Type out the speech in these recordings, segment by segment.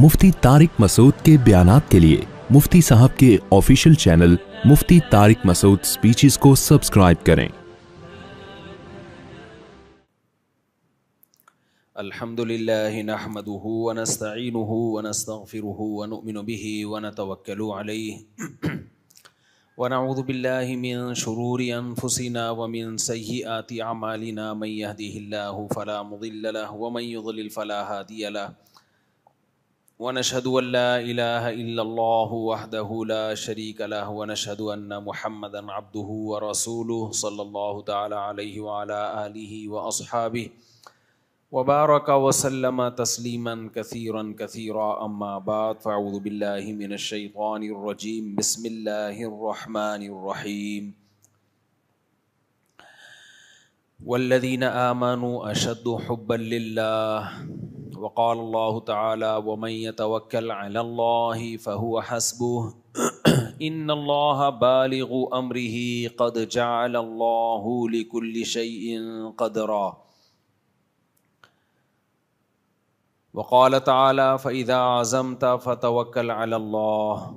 मुफ्ती तारिक मसूद के बयान के लिए मुफ्ती साहब के official channel Mufti Tariq Masood speeches को सब्सक्राइब करें الحمد لله نحمده ونستعينه ونستغفره ونؤمن به ونتوكل عليه ونعوذ بالله من شرور أنفسنا ومن سيئات أعمالنا من يهده الله فلا مضل له ومن يضلل فلا هادي له ونشهد أن لا إله إلا الله وحده لا شريك له ونشهد أن محمدا عبده ورسوله صلى الله تعالى عليه وعلى آله وأصحابه وبارك وسلم تسليما كثيرا كثيرا أما بعد فأعوذ بالله من الشيطان الرجيم بسم الله الرحمن الرحيم والذين آمنوا أشد حبا لله وقال الله تعالى ومن يتوكل على الله فهو حسبه ان الله بالغ امره قد جعل الله لكل شيء قدرا وقال تعالى فاذا عزمت فتوكل على الله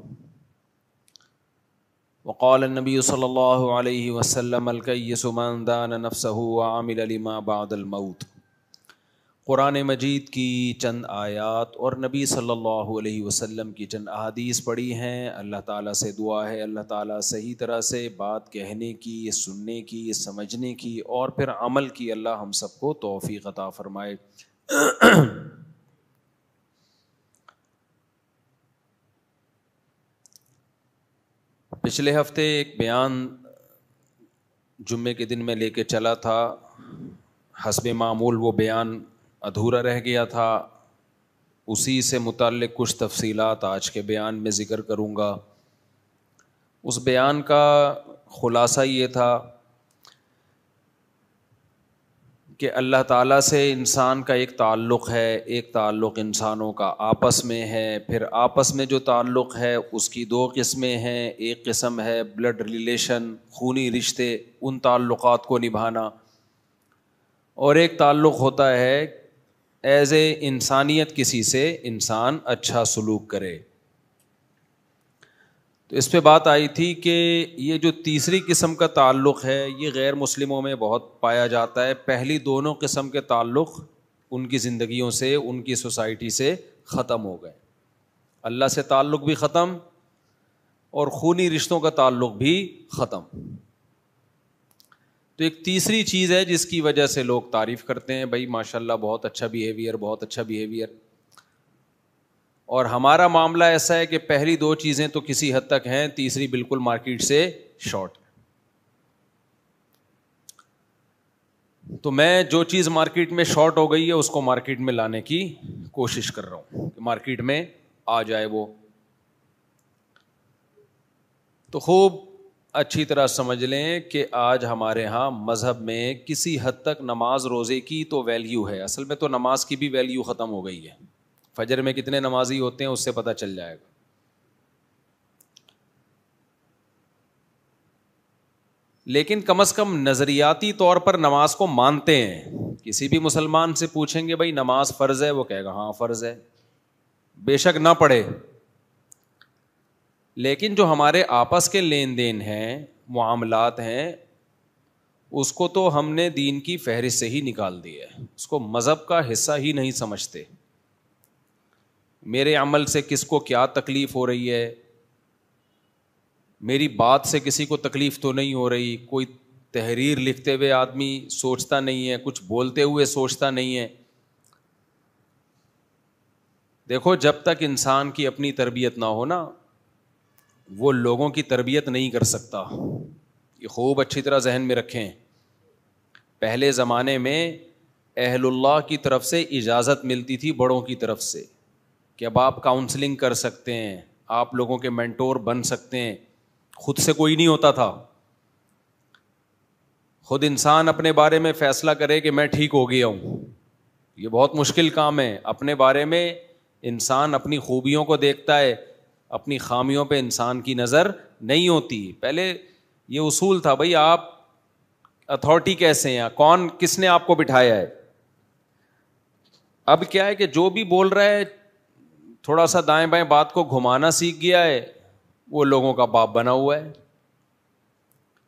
وقال النبي صلى الله عليه وسلم الكيس من دان نفسه وعمل لما بعد الموت कुरान मजीद की चंद आयात और नबी सल्लल्लाहु अलैहि वसल्लम की चंद अहादीस पढ़ी हैं अल्लाह ताला से दुआ है अल्लाह ताला सही तरह से बात कहने की सुनने की समझने की और फिर अमल की अल्लाह हम सब को तोफ़ी क़ता फ़रमाए पिछले हफ्ते एक बयान जुम्मे के दिन में लेके चला था हसब मामूल वो बयान अधूरा रह गया था उसी से मुतल कुछ तफसीलात आज के बयान में ज़िक्र करूँगा उस बयान का ख़ुलासा ये था कि अल्लाह ताला से इंसान का एक ताल्लुक़ है एक ताल्लुक़ इंसानों का आपस में है फिर आपस में जो ताल्लुक़ है उसकी दो किस्में हैं एक किस्म है ब्लड रिलेशन खूनी रिश्ते उन ताल्लुक़ात को निभाना और एक ताल्लुक़ होता है एज ए इंसानियत किसी से इंसान अच्छा सलूक करे तो इस पे बात आई थी कि ये जो तीसरी किस्म का ताल्लुक़ है ये गैर मुस्लिमों में बहुत पाया जाता है पहली दोनों किस्म के ताल्लुक़ उनकी ज़िंदगियों से उनकी सोसाइटी से ख़त्म हो गए अल्लाह से ताल्लुक़ भी ख़त्म और खूनी रिश्तों का ताल्लुक़ भी ख़त्म तो एक तीसरी चीज़ है जिसकी वजह से लोग तारीफ़ करते हैं भाई माशाल्लाह बहुत अच्छा बिहेवियर बहुत अच्छा बिहेवियर और हमारा मामला ऐसा है कि पहली दो चीज़ें तो किसी हद तक हैं तीसरी बिल्कुल मार्केट से शॉर्ट तो मैं जो चीज़ मार्केट में शॉर्ट हो गई है उसको मार्केट में लाने की कोशिश कर रहा हूं कि मार्केट में आ जाए वो तो खूब अच्छी तरह समझ लें कि आज हमारे यहाँ मज़हब में किसी हद तक नमाज रोज़े की तो वैल्यू है असल में तो नमाज की भी वैल्यू ख़त्म हो गई है फजर में कितने नमाजी होते हैं उससे पता चल जाएगा लेकिन कम अज़ कम नज़रियाती तौर पर नमाज को मानते हैं किसी भी मुसलमान से पूछेंगे भाई नमाज फ़र्ज़ है वो कहेगा हाँ फ़र्ज़ है बेशक ना पढ़े लेकिन जो हमारे आपस के लेन देन हैं मामलात हैं उसको तो हमने दीन की फहरिस्त से ही निकाल दिया है उसको मज़हब का हिस्सा ही नहीं समझते मेरे अमल से किसको क्या तकलीफ़ हो रही है मेरी बात से किसी को तकलीफ़ तो नहीं हो रही कोई तहरीर लिखते हुए आदमी सोचता नहीं है कुछ बोलते हुए सोचता नहीं है देखो जब तक इंसान की अपनी तरबियत ना हो ना वो लोगों की तरबियत नहीं कर सकता ये खूब अच्छी तरह जहन में रखें पहले ज़माने में अहलुल्लाह की तरफ से इजाज़त मिलती थी बड़ों की तरफ से कि अब आप काउंसलिंग कर सकते हैं आप लोगों के मेंटोर बन सकते हैं खुद से कोई नहीं होता था खुद इंसान अपने बारे में फ़ैसला करे कि मैं ठीक हो गया हूँ ये बहुत मुश्किल काम है अपने बारे में इंसान अपनी खूबियों को देखता है अपनी खामियों पे इंसान की नज़र नहीं होती पहले ये उसूल था भाई आप अथॉरिटी कैसे हैं कौन किसने आपको बिठाया है अब क्या है कि जो भी बोल रहा है थोड़ा सा दाएं बाएं बात को घुमाना सीख गया है वो लोगों का बाप बना हुआ है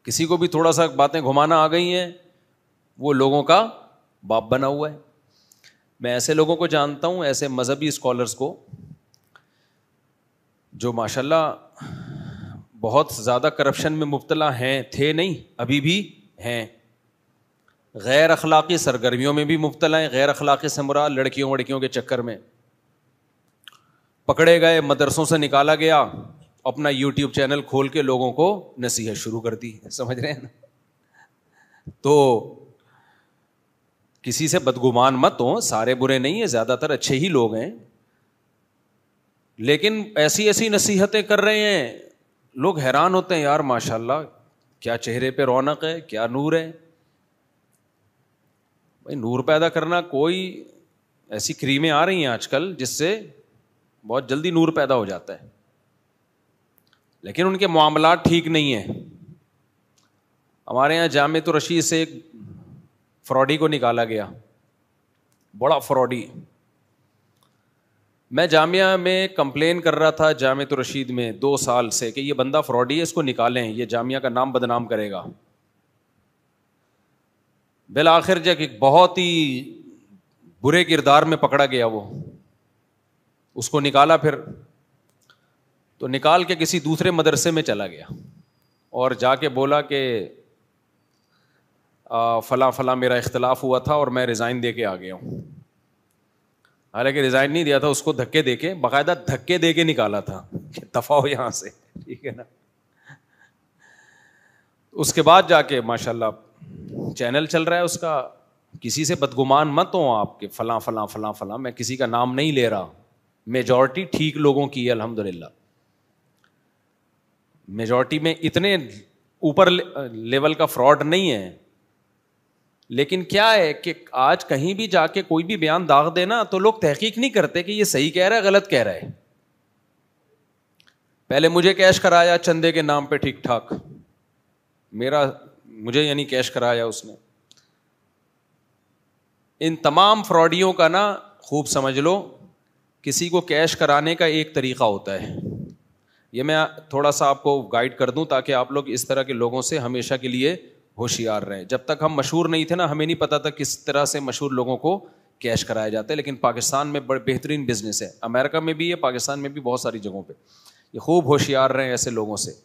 किसी को भी थोड़ा सा बातें घुमाना आ गई हैं वो लोगों का बाप बना हुआ है मैं ऐसे लोगों को जानता हूँ ऐसे मज़हबी स्कॉलर्स को जो माशाल्लाह बहुत ज़्यादा करप्शन में मुबतला हैं थे नहीं अभी भी हैं गैर अखलाक़ी सरगर्मियों में भी मुबतला हैं गैर अखलाक़ी से मुरा लड़कियों वड़कियों के चक्कर में पकड़े गए मदरसों से निकाला गया अपना यूट्यूब चैनल खोल के लोगों को नसीहत शुरू कर दी समझ रहे हैं ना तो किसी से बदगुमान मत हो सारे बुरे नहीं हैं ज़्यादातर अच्छे ही लोग हैं लेकिन ऐसी ऐसी नसीहतें कर रहे हैं लोग हैरान होते हैं यार माशाल्लाह क्या चेहरे पे रौनक है क्या नूर है भाई नूर पैदा करना कोई ऐसी क्रीमें आ रही हैं आजकल जिससे बहुत जल्दी नूर पैदा हो जाता है लेकिन उनके मामला ठीक नहीं है हमारे यहाँ जाम तो रशीद से एक फ्रॉडी को निकाला गया बड़ा फ्रॉडी मैं जामिया में कंप्लेन कर रहा था जामित रशीद में दो साल से कि ये बंदा फ्रॉडी है इसको निकालें ये जामिया का नाम बदनाम करेगा बिल आखिर जब एक बहुत ही बुरे किरदार में पकड़ा गया वो उसको निकाला फिर तो निकाल के किसी दूसरे मदरसे में चला गया और जाके बोला कि फ़ला फ़ला मेरा इख्तलाफ हुआ था और मैं रिज़ाइन दे के आ गया हूँ हालांकि रिजाइन नहीं दिया था उसको धक्के दे के बाकायदा धक्के दे के निकाला था दफा हो यहां से ठीक है ना उसके बाद जाके माशाल्लाह चैनल चल रहा है उसका किसी से बदगुमान मत हो आपके फलां फला फला फला मैं किसी का नाम नहीं ले रहा मेजॉरिटी ठीक लोगों की है अलहमद मेजॉरिटी में इतने ऊपर लेवल का फ्रॉड नहीं है लेकिन क्या है कि आज कहीं भी जाके कोई भी बयान दाग देना तो लोग तहकीक नहीं करते कि ये सही कह रहा है गलत कह रहा है पहले मुझे कैश कराया चंदे के नाम पे ठीक ठाक मेरा मुझे यानी कैश कराया उसने इन तमाम फ्रॉडियों का ना खूब समझ लो किसी को कैश कराने का एक तरीका होता है ये मैं थोड़ा सा आपको गाइड कर दूं ताकि आप लोग इस तरह के लोगों से हमेशा के लिए होशियार रहें जब तक हम मशहूर नहीं थे ना हमें नहीं पता था किस तरह से मशहूर लोगों को कैश कराया जाता है लेकिन पाकिस्तान में बड़े बेहतरीन बिजनेस है अमेरिका में भी है पाकिस्तान में भी बहुत सारी जगहों पर ये खूब होशियार रहें ऐसे लोगों से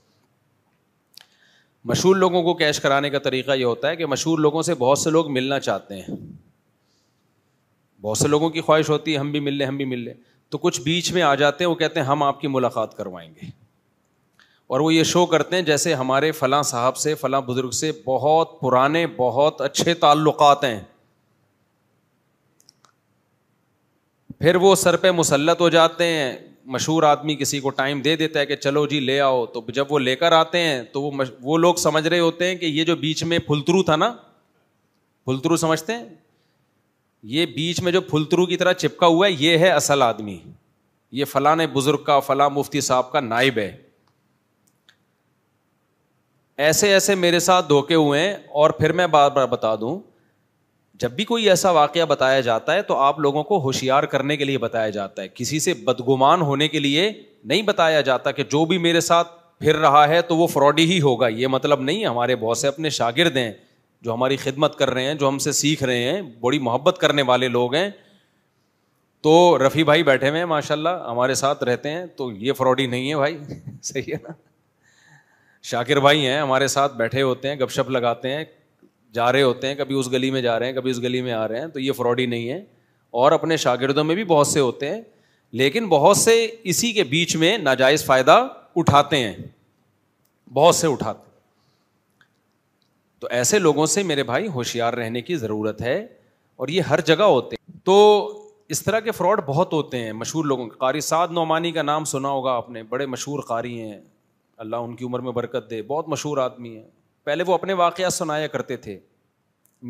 मशहूर लोगों को कैश कराने का तरीका यह होता है कि मशहूर लोगों से बहुत से लोग मिलना चाहते हैं बहुत से लोगों की ख्वाहिश होती है हम भी मिल लें हम भी मिल लें तो कुछ बीच में आ जाते हैं वो कहते हैं हम आपकी मुलाकात करवाएंगे और वो ये शो करते हैं जैसे हमारे फलां साहब से फ़लाँ बुज़ुर्ग से बहुत पुराने बहुत अच्छे ताल्लुक़ हैं फिर वो सर पे मुसलत हो जाते हैं मशहूर आदमी किसी को टाइम दे देता है कि चलो जी ले आओ तो जब वो लेकर आते हैं तो वो वो लोग समझ रहे होते हैं कि ये जो बीच में फुलतरू था ना फुलतरू समझते हैं ये बीच में जो फुलतरू की तरह चिपका हुआ है ये है असल आदमी ये फलाने बुज़ुर्ग का फला मुफ्ती साहब का नाइब है ऐसे ऐसे मेरे साथ धोखे हुए हैं और फिर मैं बार बार बता दूं जब भी कोई ऐसा वाक्य बताया जाता है तो आप लोगों को होशियार करने के लिए बताया जाता है किसी से बदगुमान होने के लिए नहीं बताया जाता कि जो भी मेरे साथ फिर रहा है तो वो फ्रॉडी ही होगा ये मतलब नहीं हमारे बहुत से अपने शागिर्द हैं जो हमारी खिदमत कर रहे हैं जो हमसे सीख रहे हैं बड़ी मोहब्बत करने वाले लोग हैं तो रफ़ी भाई बैठे हुए हैं माशाल्लाह हमारे साथ रहते हैं तो ये फ्रॉडी नहीं है भाई सही है ना शाकिर भाई हैं हमारे साथ बैठे होते हैं गपशप लगाते हैं जा रहे होते हैं कभी उस गली में जा रहे हैं कभी उस गली में आ रहे हैं तो ये फ्रॉड ही नहीं है और अपने शागिर्दों में भी बहुत से होते हैं लेकिन बहुत से इसी के बीच में नाजायज़ फ़ायदा उठाते हैं बहुत से उठाते तो ऐसे लोगों से मेरे भाई होशियार रहने की ज़रूरत है और ये हर जगह होते हैं तो इस तरह के फ्रॉड बहुत होते हैं मशहूर लोगों के कारी साद नौमानी का नाम सुना होगा आपने बड़े मशहूर कारी हैं अल्लाह उनकी उम्र में बरकत दे बहुत मशहूर आदमी है पहले वो अपने वाक़ सुनाया करते थे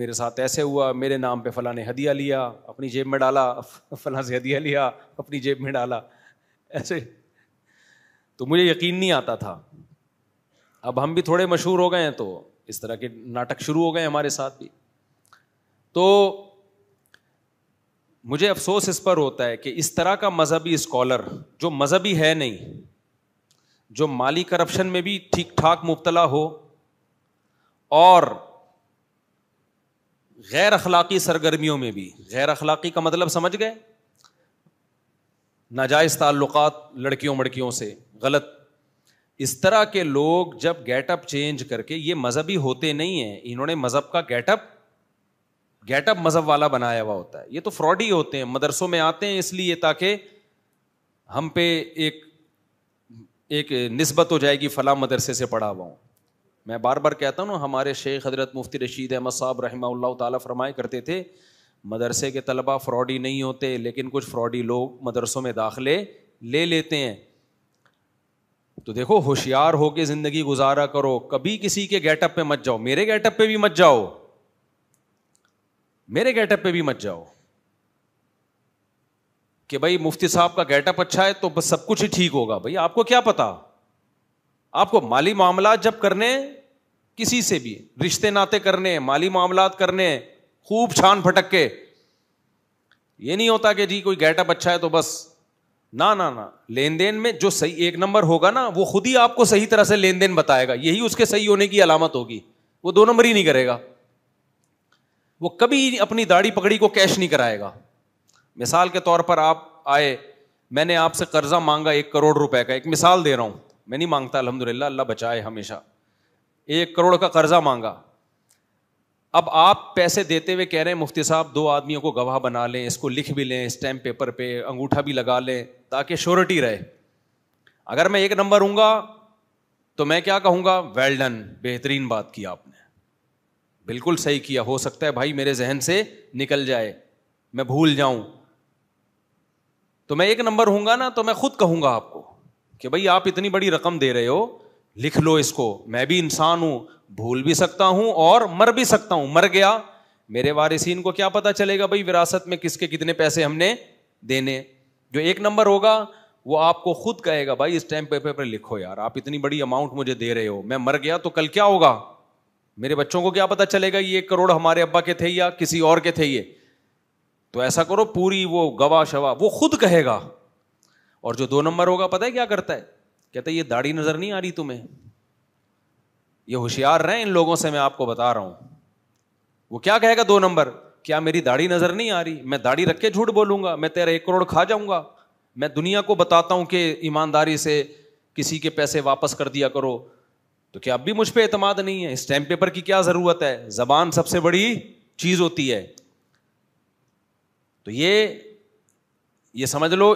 मेरे साथ ऐसे हुआ मेरे नाम पे फ़लाँ ने हदिया लिया अपनी जेब में डाला फ़लाँ से हदिया लिया अपनी जेब में डाला ऐसे तो मुझे यकीन नहीं आता था अब हम भी थोड़े मशहूर हो गए हैं तो इस तरह के नाटक शुरू हो गए हमारे साथ भी तो मुझे अफसोस इस पर होता है कि इस तरह का मज़हबी स्कॉलर जो मज़हबी है नहीं जो माली करप्शन में भी ठीक ठाक मुबतला हो और गैर अखलाक़ी सरगर्मियों में भी गैर अखलाक़ी का मतलब समझ गए नाजायज़ ताल्लुक़ लड़कियों मड़कियों से गलत इस तरह के लोग जब गेटअप चेंज करके ये मज़हबी होते नहीं हैं इन्होंने मज़हब का गेटअप गेटअप मज़हब वाला बनाया हुआ होता है ये तो फ्रॉड ही होते हैं मदरसों में आते हैं इसलिए ताकि हम पे एक एक नस्बत हो जाएगी फ़ला मदरसे से पढ़ा हुआ हूँ मैं बार बार कहता हूँ हमारे शेख हजरत मुफ्ती रशीद अहमद साहब रहमा तरमाए करते थे मदरसे के तलबा फ्रॉडी नहीं होते लेकिन कुछ फ्रॉडी लोग मदरसों में दाखिले ले लेते हैं तो देखो होशियार होके ज़िंदगी गुजारा करो कभी किसी के गेटअप पे मत जाओ मेरे गेटअप पे भी मत जाओ मेरे गेटअप पे भी मत जाओ कि भाई मुफ्ती साहब का गेटअप अच्छा है तो बस सब कुछ ही ठीक होगा भाई आपको क्या पता आपको माली मामला जब करने किसी से भी रिश्ते नाते करने माली मामला करने खूब छान फटक के ये नहीं होता कि जी कोई गेटअप अच्छा है तो बस ना ना ना लेन देन में जो सही एक नंबर होगा ना वो खुद ही आपको सही तरह से लेन देन बताएगा यही उसके सही होने की अलामत होगी वो दो नंबर ही नहीं करेगा वो कभी अपनी दाढ़ी पकड़ी को कैश नहीं कराएगा मिसाल के तौर पर आप आए मैंने आपसे कर्जा मांगा एक करोड़ रुपए का एक मिसाल दे रहा हूं मैं नहीं मांगता अलहमदिल्ला अल्लाह बचाए हमेशा एक करोड़ का कर्जा मांगा अब आप पैसे देते हुए कह रहे हैं मुफ्ती साहब दो आदमियों को गवाह बना लें इसको लिख भी लें स्टैम्प पेपर पे अंगूठा भी लगा लें ताकि श्योरिटी रहे अगर मैं एक नंबर हूँ तो मैं क्या कहूँगा वेल डन बेहतरीन बात की आपने बिल्कुल सही किया हो सकता है भाई मेरे जहन से निकल जाए मैं भूल जाऊँ तो मैं एक नंबर हूंगा ना तो मैं खुद कहूंगा आपको कि भाई आप इतनी बड़ी रकम दे रहे हो लिख लो इसको मैं भी इंसान हूं भूल भी सकता हूं और मर भी सकता हूं मर गया मेरे वारिसन को क्या पता चलेगा भाई विरासत में किसके कितने पैसे हमने देने जो एक नंबर होगा वो आपको खुद कहेगा भाई इस टाइम पेपर पर लिखो यार आप इतनी बड़ी अमाउंट मुझे दे रहे हो मैं मर गया तो कल क्या होगा मेरे बच्चों को क्या पता चलेगा ये एक करोड़ हमारे अब्बा के थे या किसी और के थे ये तो ऐसा करो पूरी वो गवा शवा वो खुद कहेगा और जो दो नंबर होगा पता है क्या करता है कहता है ये दाढ़ी नजर नहीं आ रही तुम्हें ये होशियार रहे इन लोगों से मैं आपको बता रहा हूं वो क्या कहेगा दो नंबर क्या मेरी दाढ़ी नजर नहीं आ रही मैं दाढ़ी रख के झूठ बोलूंगा मैं तेरा एक करोड़ खा जाऊंगा मैं दुनिया को बताता हूं कि ईमानदारी से किसी के पैसे वापस कर दिया करो तो क्या अब भी मुझ पर एतमाद नहीं है स्टैम्प पेपर की क्या जरूरत है जबान सबसे बड़ी चीज होती है तो ये ये समझ लो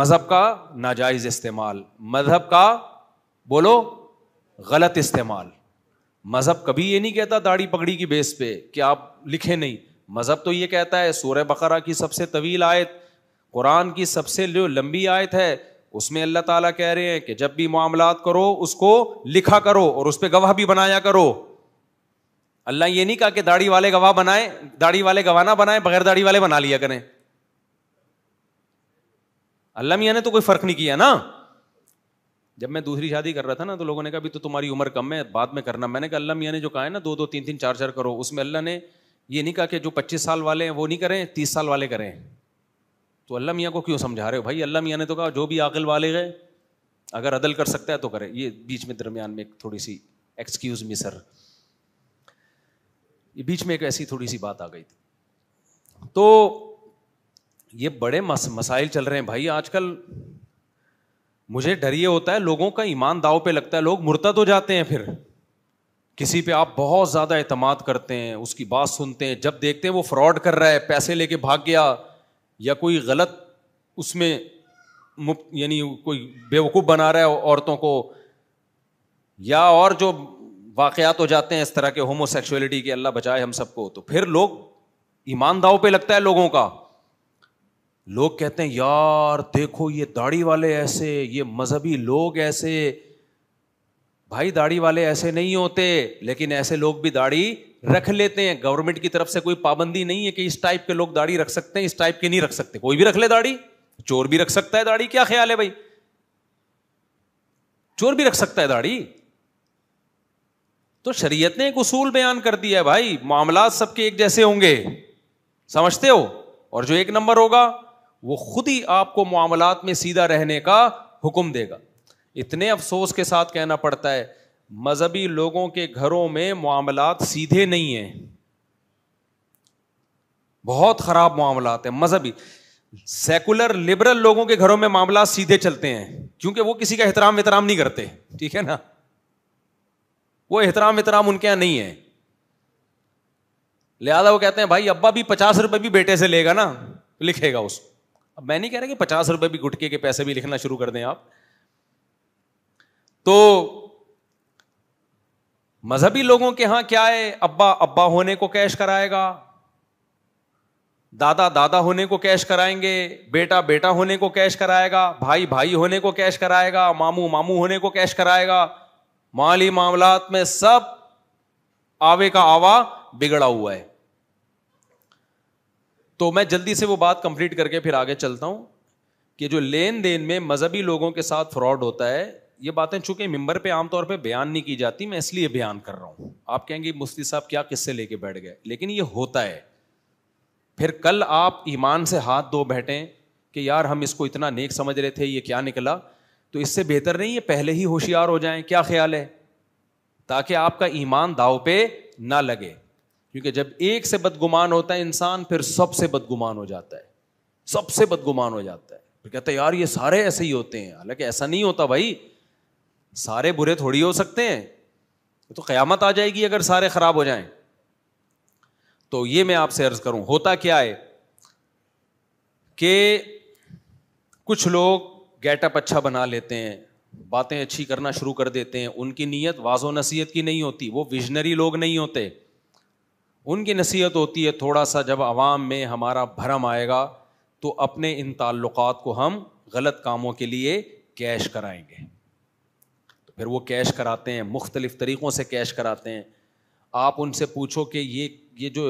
मज़हब का नाजायज़ इस्तेमाल मज़हब का बोलो गलत इस्तेमाल मज़हब कभी ये नहीं कहता दाढ़ी पगड़ी की बेस पे कि आप लिखे नहीं मज़हब तो ये कहता है सूर्य बकरा की सबसे तवील आयत कुरान की सबसे जो लंबी आयत है उसमें अल्लाह ताला कह रहे हैं कि जब भी मामला करो उसको लिखा करो और उस पर गवाह भी बनाया करो अल्लाह ये नहीं कहा कि दाढ़ी वाले गवाह बनाए दाढ़ी वाले गवाह ना बनाए बगैर दाढ़ी वाले बना लिया करें अल्लाह मियाँ ने तो कोई फर्क नहीं किया ना जब मैं दूसरी शादी कर रहा था ना तो लोगों ने कहा भी तो तुम्हारी उम्र कम है बाद में करना मैंने कहा अल्लाह मियाँ ने जो कहा है ना दो दो तीन तीन चार चार करो उसमें अल्लाह ने ये नहीं कहा कि जो पच्चीस साल वाले हैं वो नहीं करें तीस साल वाले करें तो अल्लाह मियाँ को क्यों समझा रहे हो भाई अल्लाह मियाँ ने तो कहा जो भी आकल वाले गए अगर अदल कर सकता है तो करे ये बीच में दरमियान में एक थोड़ी सी एक्सक्यूज मिसर ये बीच में एक ऐसी थोड़ी सी बात आ गई थी तो ये बड़े मस, मसाइल चल रहे हैं भाई आजकल मुझे डर ये होता है लोगों का ईमान दाव पे लगता है लोग मुर्तद हो जाते हैं फिर किसी पे आप बहुत ज़्यादा अहतमाद करते हैं उसकी बात सुनते हैं जब देखते हैं वो फ्रॉड कर रहा है पैसे लेके भाग गया या कोई गलत उसमें मुफ्त यानी कोई बेवकूफ़ बना रहा है औरतों को या और जो वाक़ात हो जाते हैं इस तरह के होमोसेक्सुअलिटी के अल्लाह बचाए हम सबको तो फिर लोग ईमान दाव पे लगता है लोगों का लोग कहते हैं यार देखो ये दाढ़ी वाले ऐसे ये मजहबी लोग ऐसे भाई दाढ़ी वाले ऐसे नहीं होते लेकिन ऐसे लोग भी दाढ़ी रख लेते हैं गवर्नमेंट की तरफ से कोई पाबंदी नहीं है कि इस टाइप के लोग दाढ़ी रख सकते हैं इस टाइप के नहीं रख सकते कोई भी रख ले दाढ़ी चोर भी रख सकता है दाढ़ी क्या ख्याल है भाई चोर भी रख सकता है दाढ़ी तो शरीयत ने एक उसूल बयान कर दिया है भाई मामला सबके एक जैसे होंगे समझते हो और जो एक नंबर होगा वो खुद ही आपको मामलात में सीधा रहने का हुक्म देगा इतने अफसोस के साथ कहना पड़ता है मजहबी लोगों के घरों में मामलात सीधे नहीं हैं बहुत खराब मामलात हैं मजहबी सेकुलर लिबरल लोगों के घरों में मामला सीधे चलते हैं क्योंकि वो किसी का एहतराम वेतराम नहीं करते ठीक है ना वो एहतराम एहतराम उनके यहां नहीं है लिहाजा वो कहते हैं भाई अब्बा भी पचास रुपए भी बेटे से लेगा ना तो लिखेगा उसको अब मैं नहीं कह रहा कि पचास रुपए भी गुटके के पैसे भी लिखना शुरू कर दें आप तो मजहबी लोगों के यहां क्या है अब्बा अब्बा होने को कैश कराएगा दादा दादा होने को कैश कराएंगे बेटा बेटा होने को कैश कराएगा भाई भाई होने को कैश कराएगा मामू मामू होने को कैश कराएगा माली मामलात में सब आवे का आवा बिगड़ा हुआ है तो मैं जल्दी से वो बात कंप्लीट करके फिर आगे चलता हूं कि जो लेन देन में मजहबी लोगों के साथ फ्रॉड होता है ये बातें चूंकि मेंबर पे आमतौर पे बयान नहीं की जाती मैं इसलिए बयान कर रहा हूं आप कहेंगे मुफ्ती साहब क्या किससे लेके बैठ गए लेकिन ये होता है फिर कल आप ईमान से हाथ धो बैठें कि यार हम इसको इतना नेक समझ रहे थे ये क्या निकला तो इससे बेहतर नहीं है पहले ही होशियार हो जाए क्या ख्याल है ताकि आपका ईमान दाव पे ना लगे क्योंकि जब एक से बदगुमान होता है इंसान फिर सबसे बदगुमान हो जाता है सबसे बदगुमान हो जाता है फिर कहते हैं यार ये सारे ऐसे ही होते हैं हालांकि ऐसा नहीं होता भाई सारे बुरे थोड़ी हो सकते हैं तो क्यामत आ जाएगी अगर सारे ख़राब हो जाए तो ये मैं आपसे अर्ज़ करूं होता क्या है कि कुछ लोग गेटअप अच्छा बना लेते हैं बातें अच्छी करना शुरू कर देते हैं उनकी नीयत वाजो नसीहत की नहीं होती वो विजनरी लोग नहीं होते उनकी नसीहत होती है थोड़ा सा जब आवाम में हमारा भरम आएगा तो अपने इन ताल्लुक़ को हम गलत कामों के लिए कैश कराएंगे तो फिर वो कैश कराते हैं मुख्तलिफ़ तरीक़ों से कैश कराते हैं आप उनसे पूछो कि ये ये जो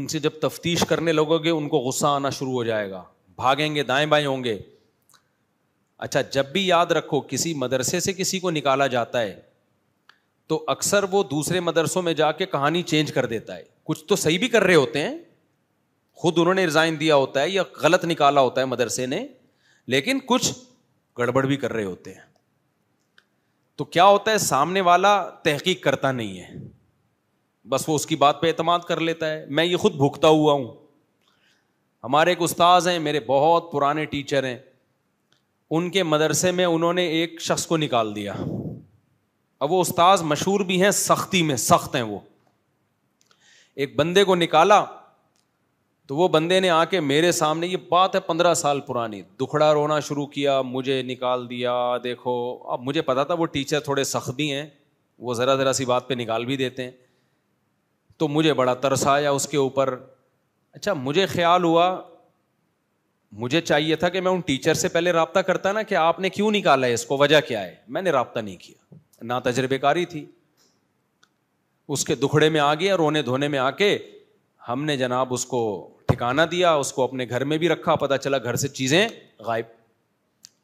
उनसे जब तफ्तीश करने लगोगे उनको गुस्सा आना शुरू हो जाएगा भागेंगे दाएँ बाएँ होंगे अच्छा जब भी याद रखो किसी मदरसे से किसी को निकाला जाता है तो अक्सर वो दूसरे मदरसों में जाके कहानी चेंज कर देता है कुछ तो सही भी कर रहे होते हैं खुद उन्होंने रिज़ाइन दिया होता है या गलत निकाला होता है मदरसे ने लेकिन कुछ गड़बड़ भी कर रहे होते हैं तो क्या होता है सामने वाला तहकीक करता नहीं है बस वो उसकी बात पे अतमाद कर लेता है मैं ये खुद भुगता हुआ हूँ हमारे एक उस्ताद हैं मेरे बहुत पुराने टीचर हैं उनके मदरसे में उन्होंने एक शख्स को निकाल दिया अब वो उस्ताज मशहूर भी हैं सख्ती में सख्त हैं वो एक बंदे को निकाला तो वो बंदे ने आके मेरे सामने ये बात है पंद्रह साल पुरानी दुखड़ा रोना शुरू किया मुझे निकाल दिया देखो अब मुझे पता था वो टीचर थोड़े सख्त भी हैं वो ज़रा ज़रा सी बात पे निकाल भी देते हैं तो मुझे बड़ा तरस आया उसके ऊपर अच्छा मुझे ख्याल हुआ मुझे चाहिए था कि मैं उन टीचर से पहले रबता करता ना कि आपने क्यों निकाला है इसको वजह क्या है मैंने रबता नहीं किया ना तजर्बेकारी थी उसके दुखड़े में आ गया रोने धोने में आके हमने जनाब उसको ठिकाना दिया उसको अपने घर में भी रखा पता चला घर से चीज़ें गायब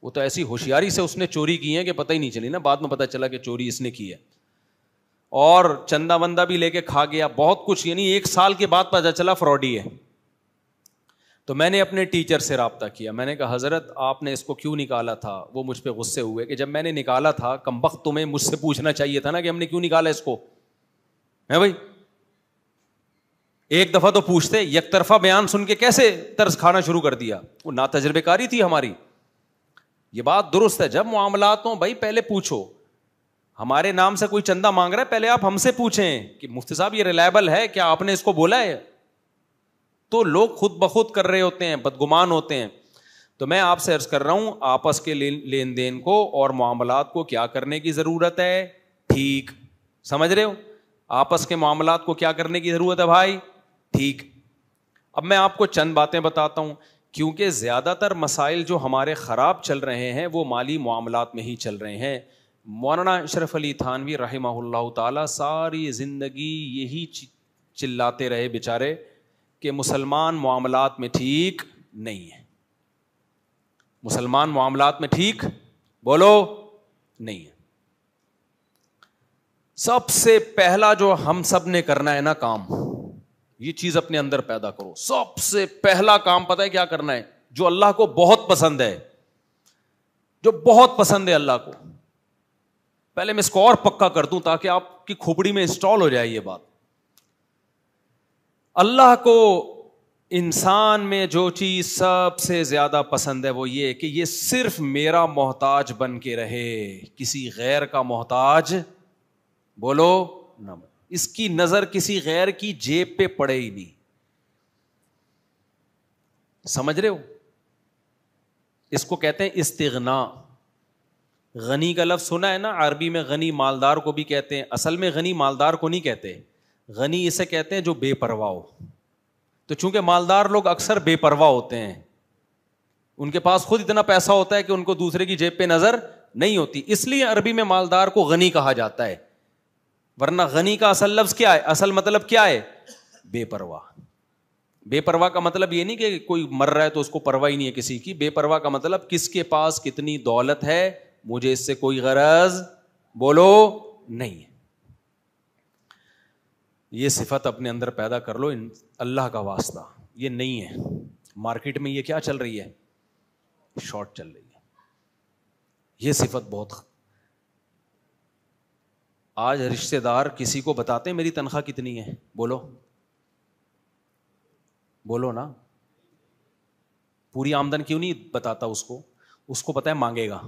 वो तो ऐसी होशियारी से उसने चोरी की है कि पता ही नहीं चली ना बाद में पता चला कि चोरी इसने की है और चंदा वंदा भी लेके खा गया बहुत कुछ यानी एक साल के बाद पता चला फ्रॉडी है तो मैंने अपने टीचर से रबता किया मैंने कहा हज़रत आपने इसको क्यों निकाला था वो मुझ पर गुस्से हुए कि जब मैंने निकाला था कम वक्त तुम्हें मुझसे पूछना चाहिए था ना कि हमने क्यों निकाला इसको है भाई एक दफ़ा तो पूछते एक तरफा बयान सुन के कैसे तर्ज खाना शुरू कर दिया वो ना तजर्बेकारी थी हमारी ये बात दुरुस्त है जब मामला तो भाई पहले पूछो हमारे नाम से कोई चंदा मांग रहा है पहले आप हमसे पूछें कि मुफ्ती साहब ये रिलायबल है क्या आपने इसको बोला है तो लोग खुद ब खुद कर रहे होते हैं बदगुमान होते हैं तो मैं आपसे अर्ज कर रहा हूं आपस के लेन लेन देन को और मामला को क्या करने की ज़रूरत है ठीक समझ रहे हो आपस के मामला को क्या करने की ज़रूरत है भाई ठीक अब मैं आपको चंद बातें बताता हूं क्योंकि ज़्यादातर मसाइल जो हमारे ख़राब चल रहे हैं वो माली मामला में ही चल रहे हैं मौलाना अशरफ अली थानवी रही सारी ज़िंदगी यही चिल्लाते रहे बेचारे कि मुसलमान मामलात में ठीक नहीं है मुसलमान मामलात में ठीक बोलो नहीं है सबसे पहला जो हम सब ने करना है ना काम ये चीज अपने अंदर पैदा करो सबसे पहला काम पता है क्या करना है जो अल्लाह को बहुत पसंद है जो बहुत पसंद है अल्लाह को पहले मैं इसको और पक्का कर दूं ताकि आपकी खोपड़ी में इंस्टॉल हो जाए ये बात अल्लाह को इंसान में जो चीज सबसे ज्यादा पसंद है वो ये कि ये सिर्फ मेरा मोहताज बन के रहे किसी गैर का मोहताज बोलो न इसकी नजर किसी गैर की जेब पे पड़े ही नहीं समझ रहे हो इसको कहते हैं इस्तिगना गनी का लफ्ज सुना है ना अरबी में गनी मालदार को भी कहते हैं असल में गनी मालदार को नहीं कहते गनी इसे कहते हैं जो बेपरवाह हो तो चूंकि मालदार लोग अक्सर बेपरवाह होते हैं उनके पास खुद इतना पैसा होता है कि उनको दूसरे की जेब पे नजर नहीं होती इसलिए अरबी में मालदार को गनी कहा जाता है वरना गनी का असल लफ्ज क्या है असल मतलब क्या है बेपरवाह बेपरवाह का मतलब ये नहीं कि कोई मर रहा है तो उसको परवाह ही नहीं है किसी की बेपरवाह का मतलब किसके पास कितनी दौलत है मुझे इससे कोई गरज बोलो नहीं है ये सिफत अपने अंदर पैदा कर लो इन अल्लाह का वास्ता ये नहीं है मार्केट में ये क्या चल रही है शॉर्ट चल रही है ये सिफत बहुत आज रिश्तेदार किसी को बताते मेरी तनख्वाह कितनी है बोलो बोलो ना पूरी आमदन क्यों नहीं बताता उसको उसको पता है मांगेगा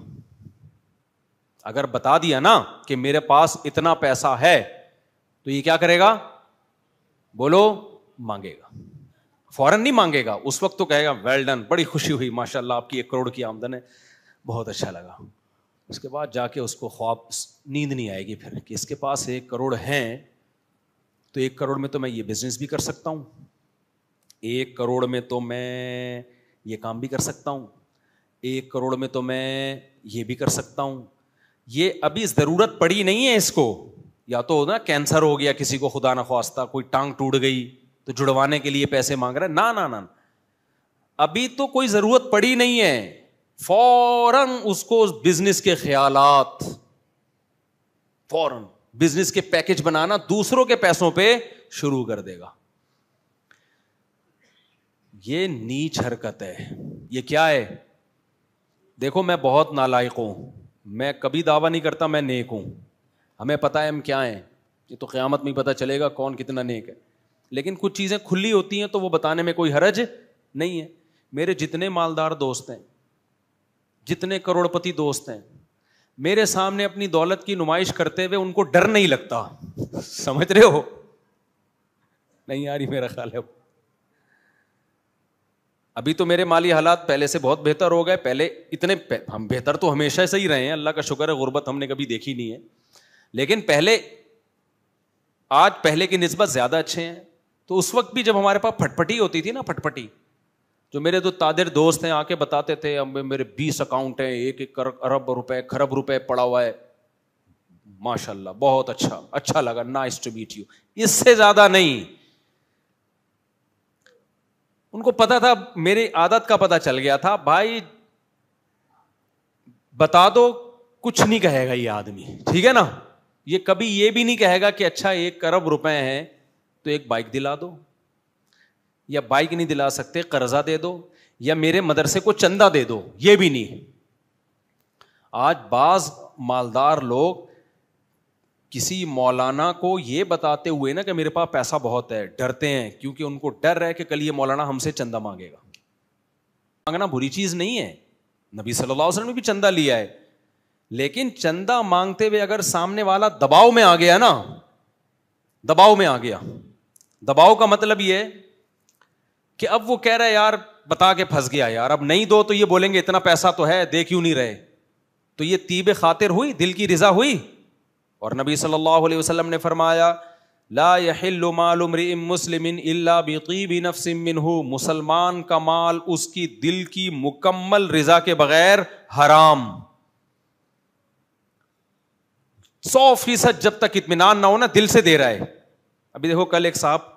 अगर बता दिया ना कि मेरे पास इतना पैसा है तो ये क्या करेगा बोलो मांगेगा फौरन नहीं मांगेगा उस वक्त तो कहेगा वेल डन बड़ी खुशी हुई माशाल्लाह आपकी एक करोड़ की आमदन है बहुत अच्छा लगा उसके बाद जाके उसको ख्वाब नींद नहीं आएगी फिर कि इसके पास एक करोड़ है तो एक करोड़ में तो मैं ये बिजनेस भी कर सकता हूं एक करोड़ में तो मैं ये काम भी कर सकता हूं एक करोड़ में तो मैं ये भी कर सकता हूं ये अभी ज़रूरत पड़ी नहीं है इसको या तो ना कैंसर हो गया किसी को खुदा ना खास्ता कोई टांग टूट गई तो जुड़वाने के लिए पैसे मांग रहे ना ना ना अभी तो कोई ज़रूरत पड़ी नहीं है फौरन उसको उस बिजनेस के ख्यालात फौरन बिजनेस के पैकेज बनाना दूसरों के पैसों पे शुरू कर देगा ये नीच हरकत है ये क्या है देखो मैं बहुत नालायक हूं मैं कभी दावा नहीं करता मैं नेक हूं हमें पता है हम क्या हैं ये तो क़्यामत में पता चलेगा कौन कितना नेक है लेकिन कुछ चीज़ें खुली होती हैं तो वो बताने में कोई हरज नहीं है मेरे जितने मालदार दोस्त हैं जितने करोड़पति दोस्त हैं मेरे सामने अपनी दौलत की नुमाइश करते हुए उनको डर नहीं लगता समझ रहे हो नहीं यार ये मेरा ख्याल है अभी तो मेरे माली हालात पहले से बहुत बेहतर हो गए पहले इतने हम बेहतर तो हमेशा से ही रहे हैं अल्लाह का शुक्र है गुर्बत हमने कभी देखी नहीं है लेकिन पहले आज पहले की नस्बत ज़्यादा अच्छे हैं तो उस वक्त भी जब हमारे पास फटपटी होती थी ना फटपटी जो मेरे तो तादिर दोस्त हैं आके बताते थे अब मेरे बीस अकाउंट हैं एक एक अरब रुपए खरब रुपए पड़ा हुआ है माशाल्लाह बहुत अच्छा अच्छा लगा नाइस टू मीट यू इससे ज़्यादा नहीं उनको पता था मेरी आदत का पता चल गया था भाई बता दो कुछ नहीं कहेगा ये आदमी ठीक है ना ये कभी ये भी नहीं कहेगा कि अच्छा एक अरब रुपए हैं तो एक बाइक दिला दो या बाइक नहीं दिला सकते कर्जा दे दो या मेरे मदरसे को चंदा दे दो ये भी नहीं आज बाज मालदार लोग किसी मौलाना को ये बताते हुए ना कि मेरे पास पैसा बहुत है डरते हैं क्योंकि उनको डर है कि कल ये मौलाना हमसे चंदा मांगेगा मांगना बुरी चीज नहीं है नबी सल्लल्लाहु अलैहि वसल्लम ने भी चंदा लिया है लेकिन चंदा मांगते हुए अगर सामने वाला दबाव में आ गया ना दबाव में आ गया दबाव का मतलब यह कि अब वो कह रहा है यार बता के फंस गया यार अब नहीं दो तो ये बोलेंगे इतना पैसा तो है दे क्यों नहीं रहे तो ये तीब खातिर हुई दिल की रिजा हुई और नबी सल्लल्लाहु अलैहि वसल्लम ने फरमाया ला यहिल्लुमालुमरिम मुस्लिमिन इल्ला बिकीबी नफसिम मिनहु मुसलमान का माल उसकी दिल की मुकम्मल रिजा के बगैर हराम सौ फीसद जब तक इतमान ना हो ना दिल से दे रहा है अभी देखो कल एक साहब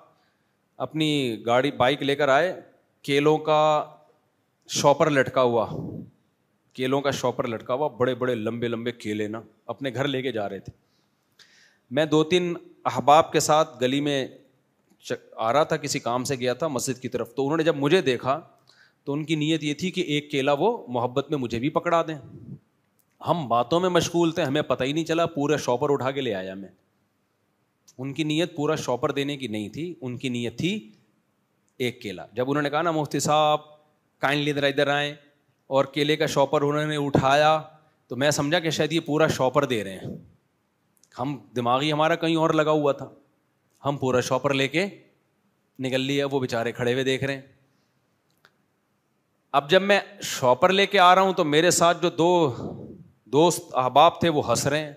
अपनी गाड़ी बाइक लेकर आए केलों का शॉपर लटका हुआ केलों का शॉपर लटका हुआ बड़े बड़े लंबे लंबे केले ना अपने घर लेके जा रहे थे मैं दो तीन अहबाब के साथ गली में आ रहा था किसी काम से गया था मस्जिद की तरफ तो उन्होंने जब मुझे देखा तो उनकी नीयत ये थी कि एक केला वो मोहब्बत में मुझे भी पकड़ा दें हम बातों में मशगूल थे हमें पता ही नहीं चला पूरा शॉपर उठा के ले आया मैं उनकी नीयत पूरा शॉपर देने की नहीं थी उनकी नीयत थी एक केला जब उन्होंने कहा ना मुफ्ती साहब काइंडली इधर इधर आए और केले का शॉपर उन्होंने उठाया तो मैं समझा कि शायद ये पूरा शॉपर दे रहे हैं हम दिमागी हमारा कहीं और लगा हुआ था हम पूरा शॉपर लेके निकल लिया वो बेचारे खड़े हुए देख रहे हैं अब जब मैं शॉपर लेके आ रहा हूँ तो मेरे साथ जो दो दोस्त अहबाब थे वो हंस रहे हैं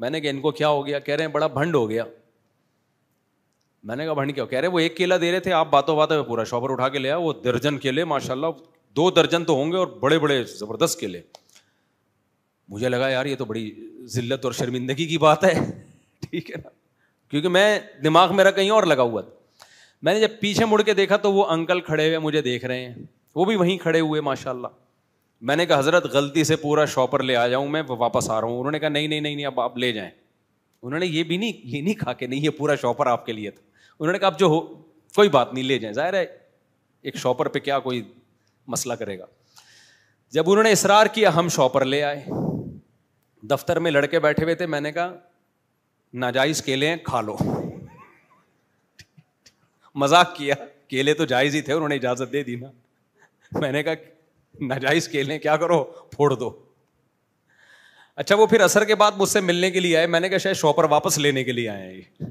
मैंने कहा इनको क्या हो गया कह रहे हैं बड़ा भंड हो गया मैंने कहा भंड क्या कह रहे वो एक केला दे रहे थे आप बातों बातों में पूरा शॉपर उठा के ले आया वो दर्जन केले माशाल्लाह दो दर्जन तो होंगे और बड़े बड़े ज़बरदस्त केले मुझे लगा यार ये तो बड़ी जिल्लत और शर्मिंदगी की बात है ठीक है ना क्योंकि मैं दिमाग मेरा कहीं और लगा हुआ था मैंने जब पीछे मुड़ के देखा तो वो अंकल खड़े हुए मुझे देख रहे हैं वो भी वहीं खड़े हुए माशाला मैंने कहा हज़रत गलती से पूरा शॉपर ले आ जाऊं मैं वापस आ रहा हूं उन्होंने कहा नहीं नहीं नहीं नहीं अब आप ले जाएं उन्होंने ये भी नहीं ये नहीं खा के नहीं ये पूरा शॉपर आपके लिए था उन्होंने कहा अब जो हो कोई बात नहीं ले जाएं ज़ाहिर है एक शॉपर पे क्या कोई मसला करेगा जब उन्होंने इसरार किया हम शॉपर ले आए दफ्तर में लड़के बैठे हुए थे मैंने कहा नाजायज़ केले हैं खा लो मजाक किया केले तो जायज़ ही थे उन्होंने इजाज़त दे दी ना मैंने कहा नाजायज खेलें क्या करो फोड़ दो अच्छा वो फिर असर के बाद मुझसे मिलने के लिए आए मैंने कहा शायद शॉपर वापस लेने के लिए आए हैं ये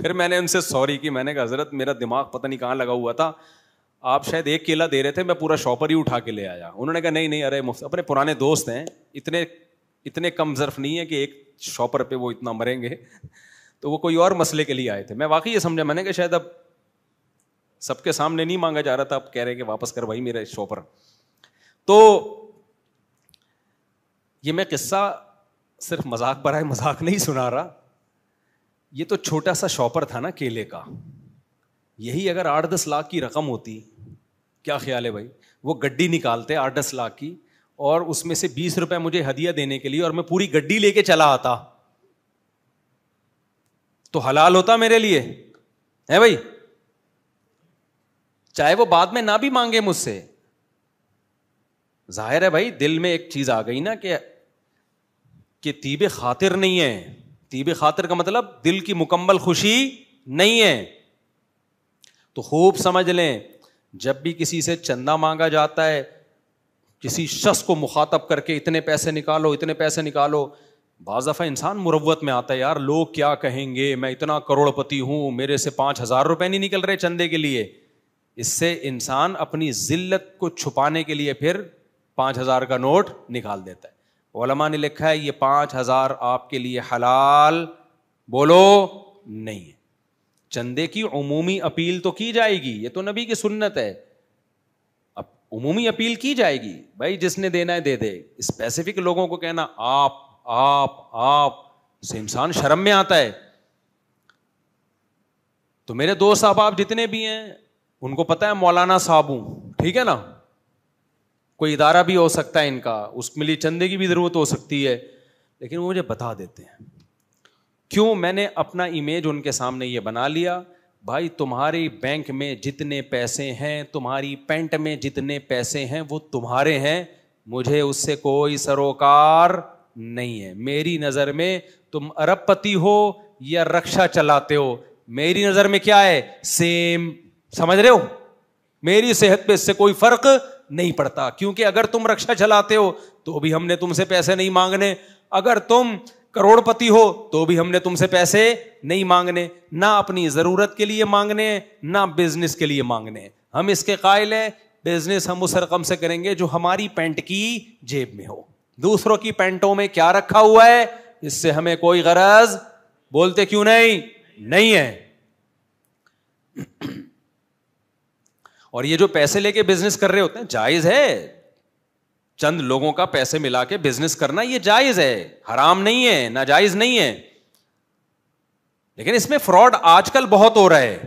फिर मैंने उनसे सॉरी की मैंने कहा हजरत मेरा दिमाग पता नहीं कहाँ लगा हुआ था आप शायद एक केला दे रहे थे मैं पूरा शॉपर ही उठा के ले आया उन्होंने कहा नहीं नहीं अरे मुफ्त अपने पुराने दोस्त हैं इतने इतने कम जर्फ नहीं है कि एक शॉपर पे वो इतना मरेंगे तो वो कोई और मसले के लिए आए थे मैं वाकई ये समझा मैंने कहा शायद अब सबके सामने नहीं मांगा जा रहा था आप कह रहे हैं कि वापस कर भाई मेरे शो पर तो ये मैं किस्सा सिर्फ मजाक पर है मजाक नहीं सुना रहा ये तो छोटा सा शॉपर था ना केले का यही अगर आठ दस लाख की रकम होती क्या ख्याल है भाई वो गड्डी निकालते आठ दस लाख की और उसमें से बीस रुपए मुझे हदिया देने के लिए और मैं पूरी गड्डी लेके चला आता तो हलाल होता मेरे लिए है भाई चाहे वो बाद में ना भी मांगे मुझसे जाहिर है भाई दिल में एक चीज आ गई ना कि कि तीब खातिर नहीं है तीब खातिर का मतलब दिल की मुकम्मल खुशी नहीं है तो खूब समझ लें जब भी किसी से चंदा मांगा जाता है किसी शख्स को मुखातब करके इतने पैसे निकालो इतने पैसे निकालो बाजफा इंसान मुरवत में आता है यार लोग क्या कहेंगे मैं इतना करोड़पति हूं मेरे से पांच हज़ार रुपए नहीं निकल रहे चंदे के लिए इससे इंसान अपनी जिल्लत को छुपाने के लिए फिर पाँच हज़ार का नोट निकाल देता है ओलमा ने लिखा है ये पाँच हज़ार आपके लिए हलाल बोलो नहीं है चंदे की अमूमी अपील तो की जाएगी ये तो नबी की सुन्नत है अब अमूमी अपील की जाएगी भाई जिसने देना है दे दे स्पेसिफिक लोगों को कहना आप आप आप से इंसान शर्म में आता है तो मेरे दोस्त आप जितने भी हैं उनको पता है मौलाना साबू ठीक है ना कोई इदारा भी हो सकता है इनका उसमें लिए चंदे की भी ज़रूरत हो सकती है लेकिन वो मुझे बता देते हैं क्यों मैंने अपना इमेज उनके सामने ये बना लिया भाई तुम्हारे बैंक में जितने पैसे हैं तुम्हारी पैंट में जितने पैसे हैं वो तुम्हारे हैं मुझे उससे कोई सरोकार नहीं है मेरी नज़र में तुम अरबपति हो या रक्षा चलाते हो मेरी नज़र में क्या है सेम समझ रहे हो मेरी सेहत पे इससे कोई फर्क नहीं पड़ता क्योंकि अगर तुम रक्षा चलाते हो तो भी हमने तुमसे पैसे नहीं मांगने अगर तुम करोड़पति हो तो भी हमने तुमसे पैसे नहीं मांगने ना अपनी ज़रूरत के लिए मांगने ना बिजनेस के लिए मांगने हम इसके कायल हैं बिजनेस हम उस रकम से करेंगे जो हमारी पैंट की जेब में हो दूसरों की पैंटों में क्या रखा हुआ है इससे हमें कोई गरज बोलते क्यों नहीं नहीं है और ये जो पैसे लेके बिजनेस कर रहे होते हैं जायज है चंद लोगों का पैसे मिला के बिजनेस करना ये जायज है हराम नहीं है नाजायज नहीं है लेकिन इसमें फ्रॉड आजकल बहुत हो रहा है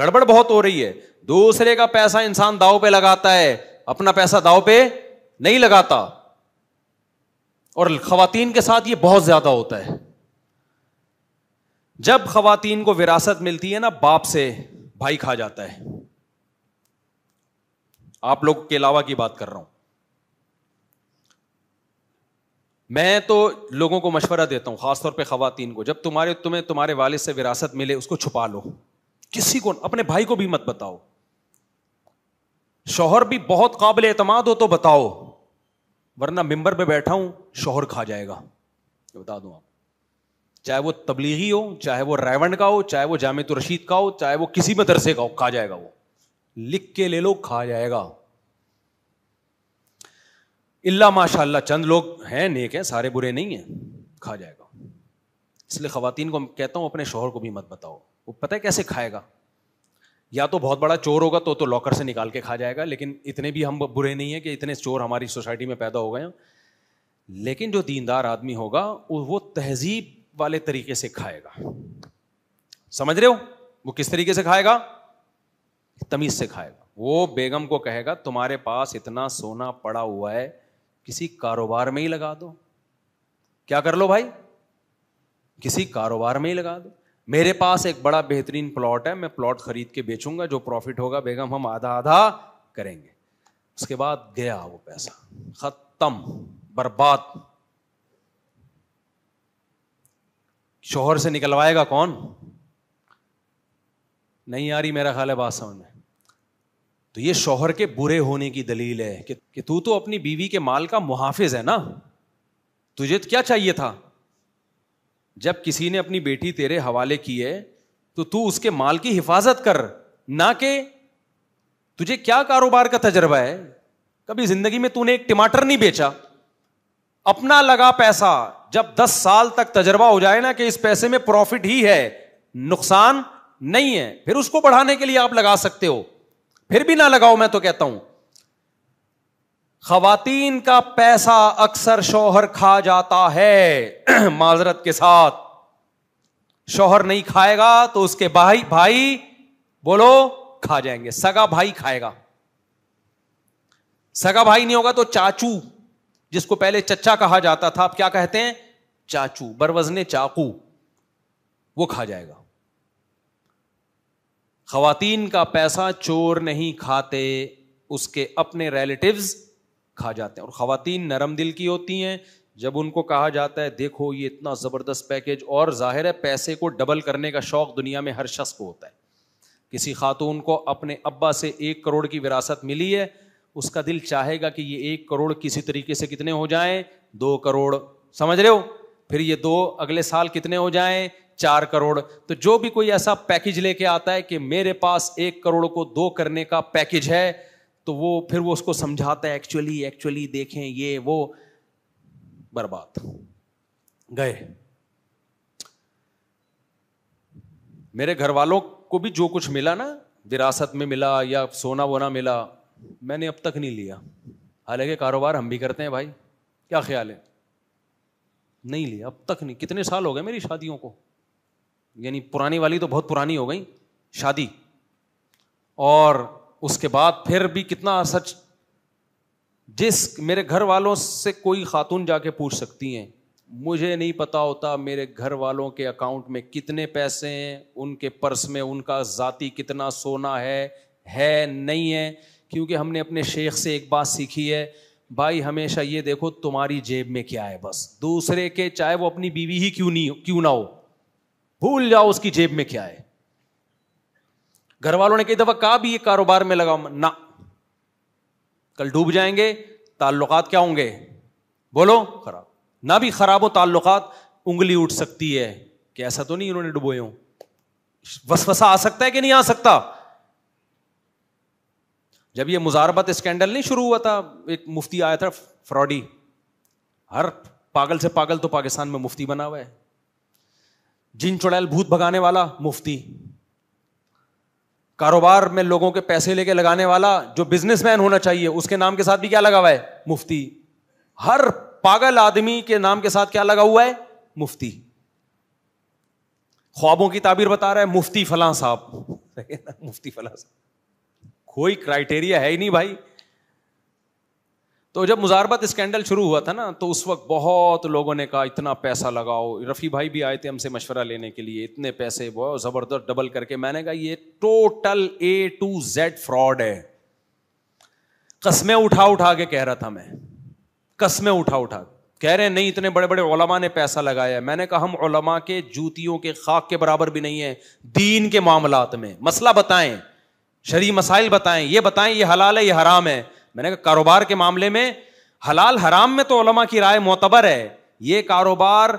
गड़बड़ बहुत हो रही है दूसरे का पैसा इंसान दाव पे लगाता है अपना पैसा दाव पे नहीं लगाता और खातन के साथ ये बहुत ज्यादा होता है जब खातन को विरासत मिलती है ना बाप से भाई खा जाता है आप लोग के अलावा की बात कर रहा हूं मैं तो लोगों को मशवरा देता हूं खासतौर पे खातन को जब तुम्हारे तुम्हें तुम्हारे वाले से विरासत मिले उसको छुपा लो किसी को अपने भाई को भी मत बताओ शोहर भी बहुत काबिल एतमाद हो तो बताओ वरना मेंबर पे बैठा हूं शोहर खा जाएगा बता दूं आप चाहे वो तबलीगी हो चाहे वो रायवंड का हो चाहे वो जामित रशीद का हो चाहे वो किसी मदरसे का हो खा जाएगा वो लिख के ले लो खा जाएगा इल्ला माशाल्लाह चंद लोग हैं नेक हैं सारे बुरे नहीं हैं खा जाएगा इसलिए खातिन को कहता हूं अपने शोहर को भी मत बताओ वो पता है कैसे खाएगा या तो बहुत बड़ा चोर होगा तो तो लॉकर से निकाल के खा जाएगा लेकिन इतने भी हम बुरे नहीं है कि इतने चोर हमारी सोसाइटी में पैदा हो गए लेकिन जो दीनदार आदमी होगा वो तहजीब वाले तरीके से खाएगा समझ रहे हो वो किस तरीके से खाएगा तमीज से खाएगा वो बेगम को कहेगा तुम्हारे पास इतना सोना पड़ा हुआ है किसी कारोबार में ही लगा दो क्या कर लो भाई किसी कारोबार में ही लगा दो मेरे पास एक बड़ा बेहतरीन प्लॉट है मैं प्लॉट खरीद के बेचूंगा जो प्रॉफिट होगा बेगम हम आधा आधा करेंगे उसके बाद गया वो पैसा खत्म बर्बाद शोहर से निकलवाएगा कौन नहीं आ रही मेरा ख्याल है बात समझ में तो ये शोहर के बुरे होने की दलील है कि, कि तू तो अपनी बीवी के माल का मुहाफिज है ना तुझे क्या चाहिए था जब किसी ने अपनी बेटी तेरे हवाले की है तो तू उसके माल की हिफाजत कर ना के तुझे क्या कारोबार का तजर्बा है कभी जिंदगी में तूने एक टमाटर नहीं बेचा अपना लगा पैसा जब 10 साल तक तजर्बा हो जाए ना कि इस पैसे में प्रॉफिट ही है नुकसान नहीं है फिर उसको बढ़ाने के लिए आप लगा सकते हो फिर भी ना लगाओ मैं तो कहता हूं खातन का पैसा अक्सर शोहर खा जाता है माजरत के साथ शोहर नहीं खाएगा तो उसके भाई भाई बोलो खा जाएंगे सगा भाई खाएगा सगा भाई नहीं होगा तो चाचू जिसको पहले चच्चा कहा जाता था आप क्या कहते हैं चाचू बरवजने चाकू वो खा जाएगा खातन का पैसा चोर नहीं खाते उसके अपने रिलेटिव्स खा जाते हैं और खातन नरम दिल की होती हैं जब उनको कहा जाता है देखो ये इतना ज़बरदस्त पैकेज और जाहिर है पैसे को डबल करने का शौक़ दुनिया में हर शख्स को होता है किसी खातून को अपने अब्बा से एक करोड़ की विरासत मिली है उसका दिल चाहेगा कि ये एक करोड़ किसी तरीके से कितने हो जाएं दो करोड़ समझ रहे हो फिर ये दो अगले साल कितने हो जाएं चार करोड़ तो जो भी कोई ऐसा पैकेज लेके आता है कि मेरे पास एक करोड़ को दो करने का पैकेज है तो वो फिर वो उसको समझाता है एक्चुअली एक्चुअली देखें ये वो बर्बाद गए मेरे घर वालों को भी जो कुछ मिला ना विरासत में मिला या सोना वोना मिला मैंने अब तक नहीं लिया हालांकि कारोबार हम भी करते हैं भाई क्या ख्याल है नहीं लिया अब तक नहीं कितने साल हो गए मेरी शादियों को यानी पुरानी वाली तो बहुत पुरानी हो गई शादी और उसके बाद फिर भी कितना सच जिस मेरे घर वालों से कोई खातून जाके पूछ सकती हैं मुझे नहीं पता होता मेरे घर वालों के अकाउंट में कितने पैसे हैं उनके पर्स में उनका जाति कितना सोना है है नहीं है क्योंकि हमने अपने शेख से एक बात सीखी है भाई हमेशा ये देखो तुम्हारी जेब में क्या है बस दूसरे के चाहे वो अपनी बीवी ही क्यों नहीं क्यों ना हो भूल जाओ उसकी जेब में क्या है घर वालों ने कई दफा कहा भी ये कारोबार में लगाओ ना कल डूब जाएंगे ताल्लुकात क्या होंगे बोलो खराब ना भी खराब हो ताल्लुकात उंगली उठ सकती है कि ऐसा तो नहीं उन्होंने डुबोए हों वसा आ सकता है कि नहीं आ सकता जब ये मुजारबत स्कैंडल नहीं शुरू हुआ था एक मुफ्ती आया था फ्रॉडी हर पागल से पागल तो पाकिस्तान में मुफ्ती बना हुआ है जिन चुड़ैल भूत भगाने वाला मुफ्ती कारोबार में लोगों के पैसे लेके लगाने वाला जो बिजनेसमैन होना चाहिए उसके नाम के साथ भी क्या लगा हुआ है मुफ्ती हर पागल आदमी के नाम के साथ क्या लगा हुआ है मुफ्ती ख्वाबों की ताबीर बता रहा है मुफ्ती फलां साहब मुफ्ती फलां साहब कोई क्राइटेरिया है ही नहीं भाई तो जब मुजारबत स्कैंडल शुरू हुआ था ना तो उस वक्त बहुत लोगों ने कहा इतना पैसा लगाओ रफ़ी भाई भी आए थे हमसे मशवरा लेने के लिए इतने पैसे वो ज़बरदस्त डबल करके मैंने कहा ये total A to Z fraud है कस्मे उठा उठा के कह रहा था मैं कस्मे उठा उठा कह रहे हैं नहीं इतने बड़े बड़े ओलमा ने पैसा लगाया मैंने कहा हम ओलमा के जूतियों के खाक के बराबर भी नहीं है दीन के मामला में मसला बताएं शरी मसाइल बताएं ये बताएं ये हलाल है ये हराम है मैंने कहा कारोबार के मामले में हलाल हराम में तो ओलमा की राय मोतबर है ये कारोबार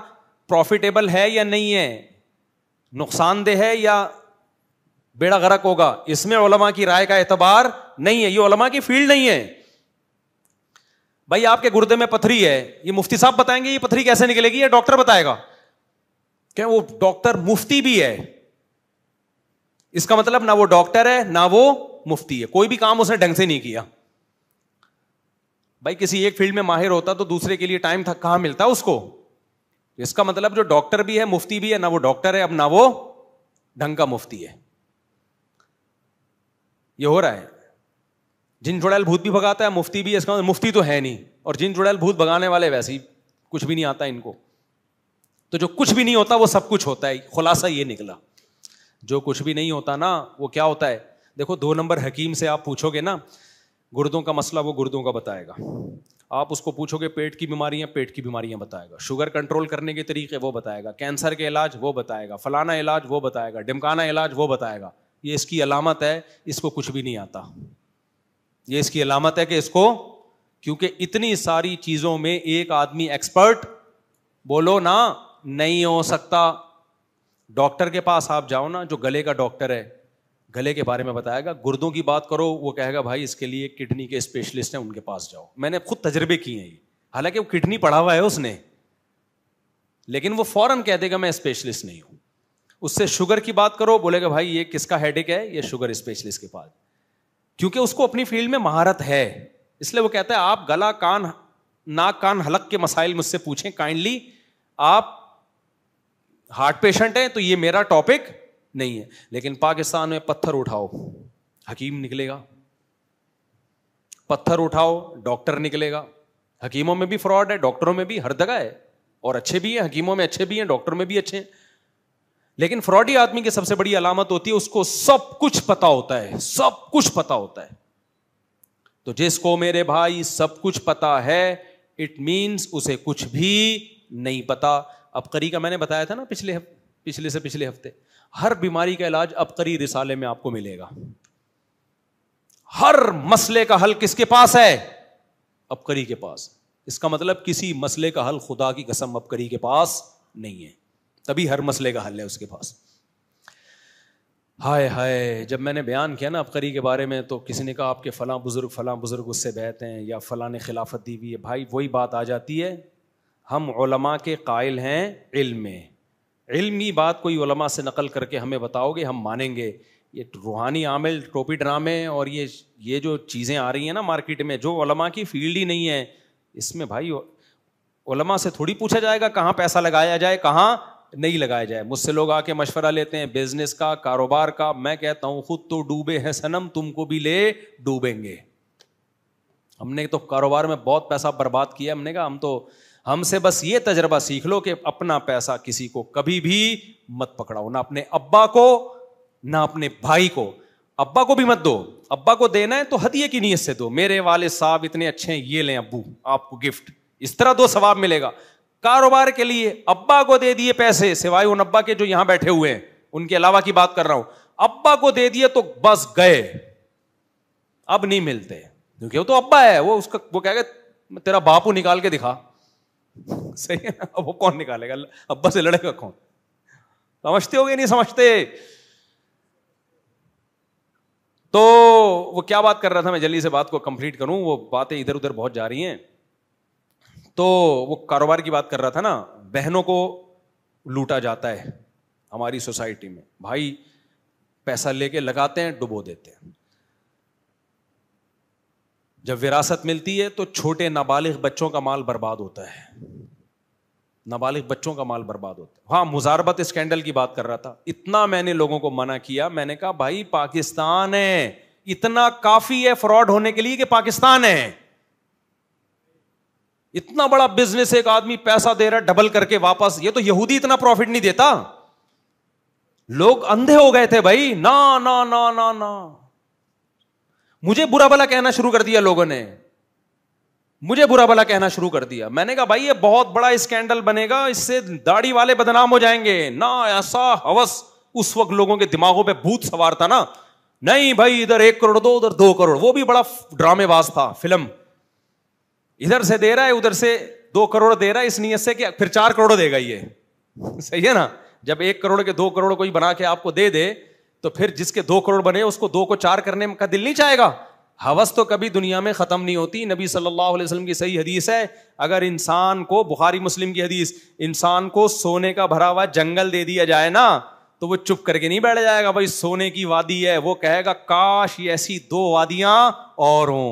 प्रॉफिटेबल है या नहीं है नुकसानदेह है या बेड़ा गरक होगा इसमें ओलमा की राय का एतबार नहीं है ये ओलमा की फील्ड नहीं है भाई आपके गुर्दे में पथरी है ये मुफ्ती साहब बताएंगे ये पथरी कैसे निकलेगी या डॉक्टर बताएगा क्या वो डॉक्टर मुफ्ती भी है इसका मतलब ना वो डॉक्टर है ना वो मुफ्ती है कोई भी काम उसने ढंग से नहीं किया भाई किसी एक फील्ड में माहिर होता तो दूसरे के लिए टाइम था कहां मिलता उसको इसका मतलब जो डॉक्टर भी है मुफ्ती भी है ना वो डॉक्टर है अब ना वो ढंग का मुफ्ती है ये हो रहा है जिन जुड़ैल भूत भी भगाता है मुफ्ती भी इसका मतलब मुफ्ती तो है नहीं और जिन जुड़ैल भूत भगाने वाले वैसे ही कुछ भी नहीं आता इनको तो जो कुछ भी नहीं होता वो सब कुछ होता है खुलासा ये निकला जो कुछ भी नहीं होता ना वो क्या होता है देखो दो नंबर हकीम से आप पूछोगे ना गुर्दों का मसला वो गुर्दों का बताएगा आप उसको पूछोगे पेट की बीमारियां पेट की बीमारियां बताएगा शुगर कंट्रोल करने के तरीके वो बताएगा कैंसर के इलाज वो बताएगा फलाना इलाज वो बताएगा डिमकाना इलाज वो बताएगा ये इसकी अलामत है इसको कुछ भी नहीं आता ये इसकी अलामत है कि इसको क्योंकि इतनी सारी चीज़ों में एक आदमी एक्सपर्ट बोलो ना नहीं हो सकता डॉक्टर के पास आप जाओ ना जो गले का डॉक्टर है गले के बारे में बताएगा गुर्दों की बात करो वो कहेगा भाई इसके लिए किडनी के स्पेशलिस्ट हैं उनके पास जाओ मैंने खुद तजर्बे किए हैं ये हालांकि वो किडनी पढ़ा हुआ है उसने लेकिन वो फौरन कह देगा मैं स्पेशलिस्ट नहीं हूं उससे शुगर की बात करो बोलेगा भाई ये किसका हेडेक है ये शुगर स्पेशलिस्ट के पास क्योंकि उसको अपनी फील्ड में महारत है इसलिए वो कहता है आप गला कान नाक कान हलक के मसाइल मुझसे पूछें काइंडली आप हार्ट पेशेंट हैं तो ये मेरा टॉपिक नहीं है लेकिन पाकिस्तान में पत्थर उठाओ हकीम निकलेगा पत्थर उठाओ डॉक्टर निकलेगा हकीमों में भी फ्रॉड है डॉक्टरों में भी हर जगह है और अच्छे भी हैं हकीमों में अच्छे भी हैं डॉक्टर में भी अच्छे हैं लेकिन फ्रॉडी आदमी की सबसे बड़ी अलामत होती है उसको सब कुछ पता होता है सब कुछ पता होता है तो जिसको मेरे भाई सब कुछ पता है इट मीन्स उसे कुछ भी नहीं पता अब करी का मैंने बताया था ना पिछले पिछले से पिछले हफ्ते हर बीमारी का इलाज अबतरी रिसाले में आपको मिलेगा हर मसले का हल किसके पास है अबकरी के पास इसका मतलब किसी मसले का हल खुदा की कसम अबकरी के पास नहीं है तभी हर मसले का हल है उसके पास हाय हाय जब मैंने बयान किया ना अबकरी के बारे में तो किसी ने कहा आपके फलां बुज़ुर्ग फलां बुज़ुर्ग उससे बहते हैं या फ़लाँ ने खिलाफत दी हुई है भाई वही बात आ जाती है हम ओलमा के कायल हैं इल्म में इल्मी बात कोई उलमा से नकल करके हमें बताओगे हम मानेंगे ये रूहानी आमिल टोपी ड्रामे और ये ये जो चीज़ें आ रही हैं ना मार्केट में जो उलमा की फील्ड ही नहीं है इसमें भाई उलमा से थोड़ी पूछा जाएगा कहाँ पैसा लगाया जाए कहाँ नहीं लगाया जाए मुझसे लोग आके मशवरा लेते हैं बिजनेस का कारोबार का मैं कहता हूँ खुद तो डूबे हैं सनम तुमको भी ले डूबेंगे हमने तो कारोबार में बहुत पैसा बर्बाद किया हमने कहा हम तो हमसे बस ये तजर्बा सीख लो कि अपना पैसा किसी को कभी भी मत पकड़ाओ ना अपने अब्बा को ना अपने भाई को अब्बा को भी मत दो अब्बा को देना है तो हदिये की नीयत से दो मेरे वाले साहब इतने अच्छे हैं ये लें अबू आपको गिफ्ट इस तरह दो सवाब मिलेगा कारोबार के लिए अब्बा को दे दिए पैसे सिवाय उन अब्बा के जो यहां बैठे हुए हैं उनके अलावा की बात कर रहा हूं अब्बा को दे दिए तो बस गए अब नहीं मिलते क्योंकि वो तो अब्बा है वो उसका वो कहेगा तेरा बापू निकाल के दिखा सही है ना अब वो कौन निकालेगा अब्बा से लड़ेगा कौन समझते हो गए नहीं समझते तो वो क्या बात कर रहा था मैं जल्दी से बात को कंप्लीट करूं वो बातें इधर उधर बहुत जा रही हैं तो वो कारोबार की बात कर रहा था ना बहनों को लूटा जाता है हमारी सोसाइटी में भाई पैसा लेके लगाते हैं डुबो देते हैं जब विरासत मिलती है तो छोटे नाबालिग बच्चों का माल बर्बाद होता है नाबालिग बच्चों का माल बर्बाद होता है हाँ मुजारबत स्कैंडल की बात कर रहा था इतना मैंने लोगों को मना किया मैंने कहा भाई पाकिस्तान है इतना काफी है फ्रॉड होने के लिए कि पाकिस्तान है इतना बड़ा बिजनेस एक आदमी पैसा दे रहा है डबल करके वापस ये तो यहूदी इतना प्रॉफिट नहीं देता लोग अंधे हो गए थे भाई ना ना ना ना ना मुझे बुरा भला कहना शुरू कर दिया लोगों ने मुझे बुरा भला कहना शुरू कर दिया मैंने कहा भाई ये बहुत बड़ा स्कैंडल बनेगा इससे दाढ़ी वाले बदनाम हो जाएंगे ना ऐसा हवस उस वक्त लोगों के दिमागों पे भूत सवार था ना नहीं भाई इधर एक करोड़ दो उधर दो करोड़ वो भी बड़ा ड्रामेबाज था फिल्म इधर से दे रहा है उधर से दो करोड़ दे रहा है इस नीयत से कि फिर चार करोड़ देगा ये सही है ना जब एक करोड़ के दो करोड़ कोई बना के आपको दे दे तो फिर जिसके दो करोड़ बने उसको दो को चार करने का दिल नहीं चाहेगा हवस तो कभी दुनिया में ख़त्म नहीं होती नबी सल्लल्लाहु अलैहि वसल्लम की सही हदीस है अगर इंसान को बुखारी मुस्लिम की हदीस इंसान को सोने का भरा हुआ जंगल दे दिया जाए ना तो वो चुप करके नहीं बैठ जाएगा भाई सोने की वादी है वो कहेगा काश ये ऐसी दो वादियां और हों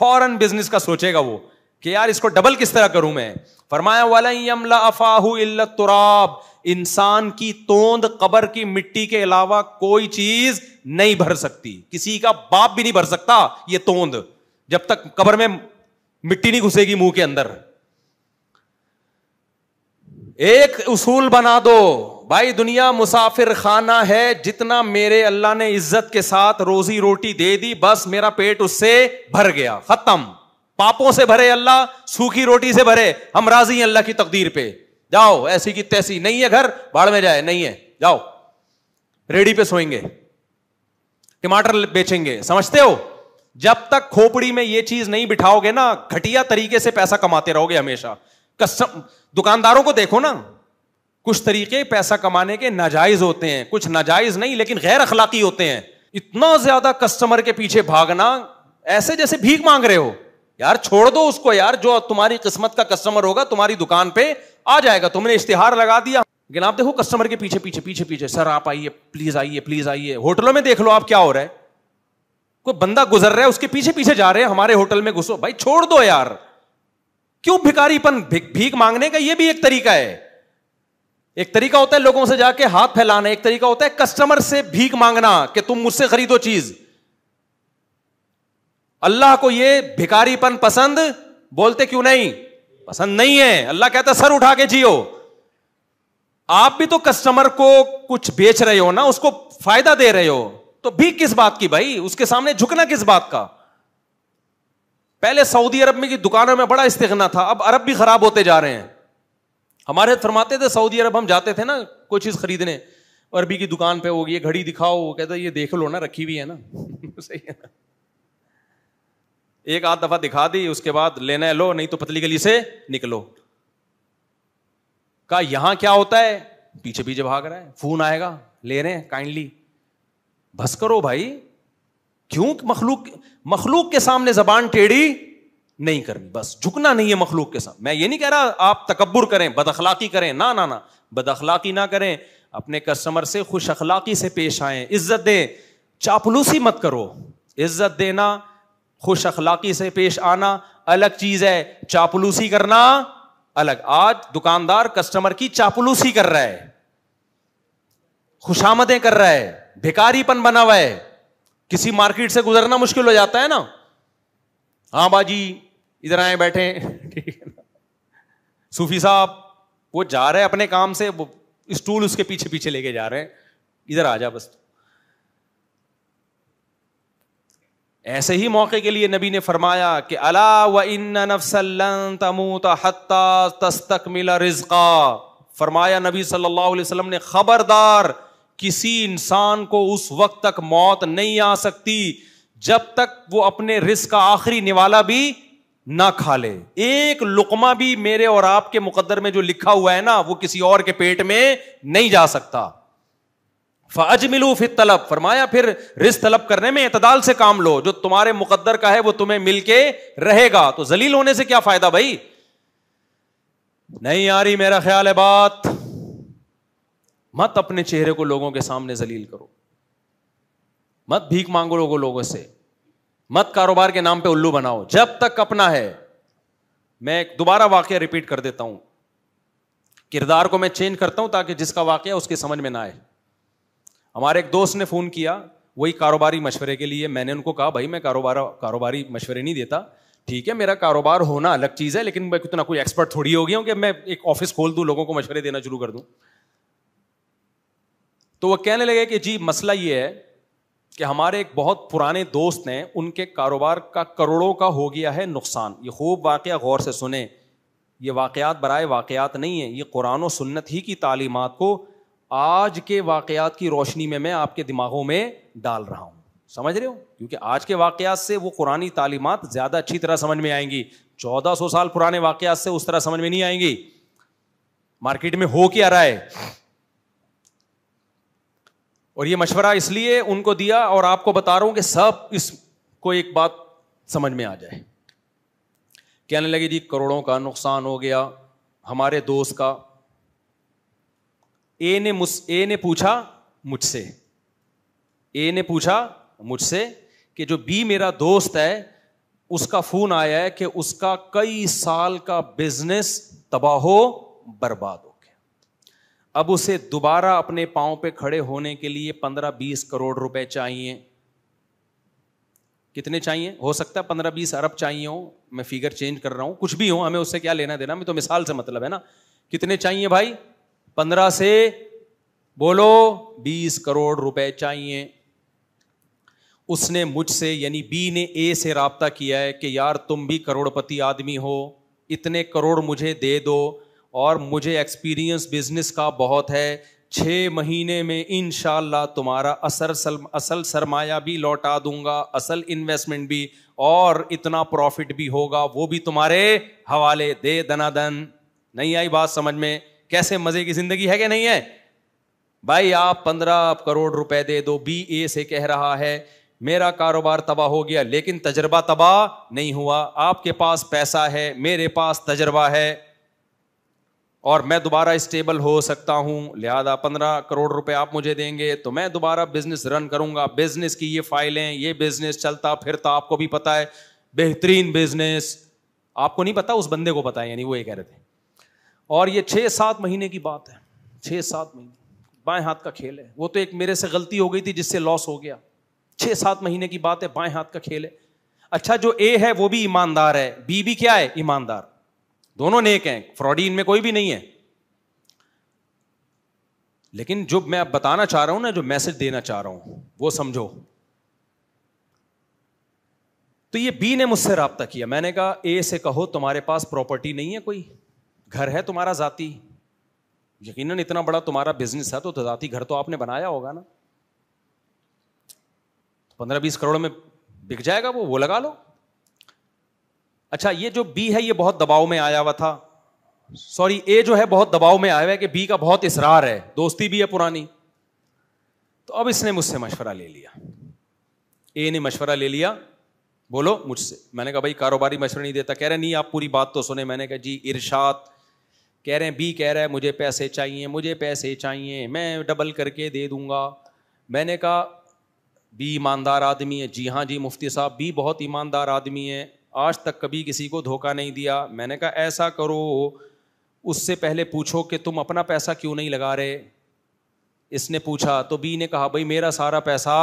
फौरन बिजनेस का सोचेगा वो कि यार इसको डबल किस तरह करूं मैं फरमाया वाला यमला अफाहू इल्लत तुराब इंसान की तोंद कबर की मिट्टी के अलावा कोई चीज़ नहीं भर सकती किसी का बाप भी नहीं भर सकता ये तोंद जब तक कबर में मिट्टी नहीं घुसेगी मुंह के अंदर एक उसूल बना दो भाई दुनिया मुसाफिर खाना है जितना मेरे अल्लाह ने इज्जत के साथ रोजी रोटी दे दी बस मेरा पेट उससे भर गया खत्म पापों से भरे अल्लाह सूखी रोटी से भरे हम राजी हैं अल्लाह की तकदीर पे जाओ ऐसी की तैसी नहीं है घर बाढ़ में जाए नहीं है जाओ रेडी पे सोएंगे टमाटर बेचेंगे समझते हो जब तक खोपड़ी में ये चीज नहीं बिठाओगे ना घटिया तरीके से पैसा कमाते रहोगे हमेशा कसम दुकानदारों को देखो ना कुछ तरीके पैसा कमाने के नाजायज होते हैं कुछ नाजायज नहीं लेकिन गैर अखलाकी होते हैं इतना ज्यादा कस्टमर के पीछे भागना ऐसे जैसे भीख मांग रहे हो यार छोड़ दो उसको यार जो तुम्हारी किस्मत का कस्टमर होगा तुम्हारी दुकान पे आ जाएगा तुमने इश्तिहार लगा दिया लेकिन आप देखो कस्टमर के पीछे पीछे पीछे पीछे सर आप आइए प्लीज आइए प्लीज आइए होटलों में देख लो आप क्या हो रहा है कोई बंदा गुजर रहा है उसके पीछे पीछे जा रहे हैं हमारे होटल में घुसो भाई छोड़ दो यार क्यों भिकारीपन भीख मांगने का यह भी एक तरीका है एक तरीका होता है लोगों से जाके हाथ फैलाना एक तरीका होता है कस्टमर से भीख मांगना कि तुम मुझसे खरीदो चीज अल्लाह को ये भिकारीपन पसंद बोलते क्यों नहीं पसंद नहीं है अल्लाह कहता सर उठा के जियो आप भी तो कस्टमर को कुछ बेच रहे हो ना उसको फायदा दे रहे हो तो भी किस बात की भाई उसके सामने झुकना किस बात का पहले सऊदी अरब में की दुकानों में बड़ा इस्तेगना था अब अरब भी खराब होते जा रहे हैं हमारे फरमाते थे सऊदी अरब हम जाते थे ना कोई चीज खरीदने अरबी की दुकान पे होगी घड़ी दिखाओ वो कहते ये देख लो ना रखी हुई है ना सही है ना एक आध दफा दिखा दी उसके बाद लेना है लो नहीं तो पतली गली से निकलो कहा यहां क्या होता है पीछे पीछे भाग रहा है फोन आएगा ले रहे हैं काइंडली बस करो भाई क्यों मखलूक मखलूक के सामने जबान टेढ़ी नहीं करनी बस झुकना नहीं है मखलूक के सामने मैं ये नहीं कह रहा आप तकबर करें अखलाकी करें ना ना ना अखलाकी ना करें अपने कस्टमर से खुश अखलाकी से पेश आए इज्जत दें चापलूसी मत करो इज्जत देना खुश अखलाकी से पेश आना अलग चीज है चापलूसी करना अलग आज दुकानदार कस्टमर की चापलूसी कर रहा है खुशामदें कर रहा है भिकारीपन बना हुआ है किसी मार्केट से गुजरना मुश्किल हो जाता है ना हाँ बाजी इधर आए बैठे ना सूफी साहब वो जा रहे हैं अपने काम से वो स्टूल उसके पीछे पीछे लेके जा रहे हैं इधर आ जा बस ऐसे ही मौके के लिए नबी ने फरमाया कि अला व तस्तकमिला रिजका फरमाया नबी सल्लल्लाहु अलैहि वसल्लम ने खबरदार किसी इंसान को उस वक्त तक मौत नहीं आ सकती जब तक वो अपने रिस्क का आखिरी निवाला भी ना खा ले एक लुकमा भी मेरे और आपके मुकद्दर में जो लिखा हुआ है ना वो किसी और के पेट में नहीं जा सकता फ़ज मिलू फिर तलब फरमाया फिर रिस तलब करने में एतदाल से काम लो जो तुम्हारे मुकद्दर का है वो तुम्हें मिलके रहेगा तो जलील होने से क्या फायदा भाई नहीं आ रही मेरा ख्याल है बात मत अपने चेहरे को लोगों के सामने जलील करो मत भीख मांगो लोगों लोगों से मत कारोबार के नाम पे उल्लू बनाओ जब तक अपना है मैं दोबारा वाक्य रिपीट कर देता हूं किरदार को मैं चेंज करता हूं ताकि जिसका वाक्य उसके समझ में ना आए हमारे एक दोस्त ने फ़ोन किया वही कारोबारी मशवरे के लिए मैंने उनको कहा भाई मैं कारोबार कारोबारी मशवरे नहीं देता ठीक है मेरा कारोबार होना अलग चीज़ है लेकिन मैं कितना कोई एक्सपर्ट थोड़ी हो गया हूँ कि मैं एक ऑफिस खोल दूँ लोगों को मशवरे देना शुरू कर दू तो वह कहने लगे कि जी मसला ये है कि हमारे एक बहुत पुराने दोस्त ने उनके कारोबार का करोड़ों का हो गया है नुकसान ये खूब वाक़ गौर से सुने ये वाकयात बरए वाकयात नहीं है ये कुरान सुन्नत ही की तालीमत को आज के वाकयात की रोशनी में मैं आपके दिमागों में डाल रहा हूं समझ रहे हो क्योंकि आज के वाकयात से वो कुरानी तालीमत ज़्यादा अच्छी तरह समझ में आएंगी चौदह सौ साल पुराने वाकयात से उस तरह समझ में नहीं आएंगी मार्केट में हो क्या रहा है और ये मशवरा इसलिए उनको दिया और आपको बता रहा हूं कि सब इसको एक बात समझ में आ जाए कहने लगे जी करोड़ों का नुकसान हो गया हमारे दोस्त का ए ने मुझ ए ने पूछा मुझसे ए ने पूछा मुझसे कि जो बी मेरा दोस्त है उसका फोन आया है कि उसका कई साल का बिजनेस तबाह हो बर्बाद हो गया अब उसे दोबारा अपने पांव पे खड़े होने के लिए पंद्रह बीस करोड़ रुपए चाहिए कितने चाहिए हो सकता है पंद्रह बीस अरब चाहिए हो मैं फिगर चेंज कर रहा हूं कुछ भी हो हमें उससे क्या लेना देना मैं तो मिसाल से मतलब है ना कितने चाहिए भाई पंद्रह से बोलो बीस करोड़ रुपए चाहिए उसने मुझसे यानी बी ने ए से रबता किया है कि यार तुम भी करोड़पति आदमी हो इतने करोड़ मुझे दे दो और मुझे एक्सपीरियंस बिजनेस का बहुत है छः महीने में इन तुम्हारा असल सल, असल सरमाया भी लौटा दूंगा असल इन्वेस्टमेंट भी और इतना प्रॉफिट भी होगा वो भी तुम्हारे हवाले दे दन नहीं आई बात समझ में कैसे मजे की जिंदगी है कि नहीं है भाई आप पंद्रह करोड़ रुपए दे दो बी ए से कह रहा है मेरा कारोबार तबाह हो गया लेकिन तजर्बा तबाह नहीं हुआ आपके पास पैसा है मेरे पास तजर्बा है और मैं दोबारा स्टेबल हो सकता हूं लिहाजा पंद्रह करोड़ रुपए आप मुझे देंगे तो मैं दोबारा बिजनेस रन करूंगा बिजनेस की ये फाइलें ये बिजनेस चलता फिरता आपको भी पता है बेहतरीन बिजनेस आपको नहीं पता उस बंदे को पता है यानी वो ये कह रहे थे और ये छः सात महीने की बात है छः सात महीने बाएं हाथ का खेल है वो तो एक मेरे से गलती हो गई थी जिससे लॉस हो गया छः सात महीने की बात है बाएं हाथ का खेल है अच्छा जो ए है वो भी ईमानदार है बी भी क्या है ईमानदार दोनों नेक हैं फ्रॉडी इनमें कोई भी नहीं है लेकिन जो मैं अब बताना चाह रहा हूं ना जो मैसेज देना चाह रहा हूं वो समझो तो ये बी ने मुझसे रबता किया मैंने कहा ए से कहो तुम्हारे पास प्रॉपर्टी नहीं है कोई घर है तुम्हारा जाति यकीन इतना बड़ा तुम्हारा बिजनेस है तो जाति घर तो आपने बनाया होगा ना पंद्रह बीस करोड़ में बिक जाएगा वो वो लगा लो अच्छा ये जो बी है ये बहुत दबाव में आया हुआ था सॉरी ए जो है बहुत दबाव में आया हुआ है कि बी का बहुत इसरार है दोस्ती भी है पुरानी तो अब इसने मुझसे मशवरा ले लिया ए ने मशवरा ले लिया बोलो मुझसे मैंने कहा भाई कारोबारी मशवरा नहीं देता कह रहे नहीं आप पूरी बात तो सुने मैंने कहा जी इर्शाद कह रहे हैं बी कह रहा है मुझे पैसे चाहिए मुझे पैसे चाहिए मैं डबल करके दे दूंगा मैंने कहा बी ईमानदार आदमी है जी हाँ जी मुफ्ती साहब बी बहुत ईमानदार आदमी है आज तक कभी किसी को धोखा नहीं दिया मैंने कहा ऐसा करो उससे पहले पूछो कि तुम अपना पैसा क्यों नहीं लगा रहे इसने पूछा तो बी ने कहा भाई मेरा सारा पैसा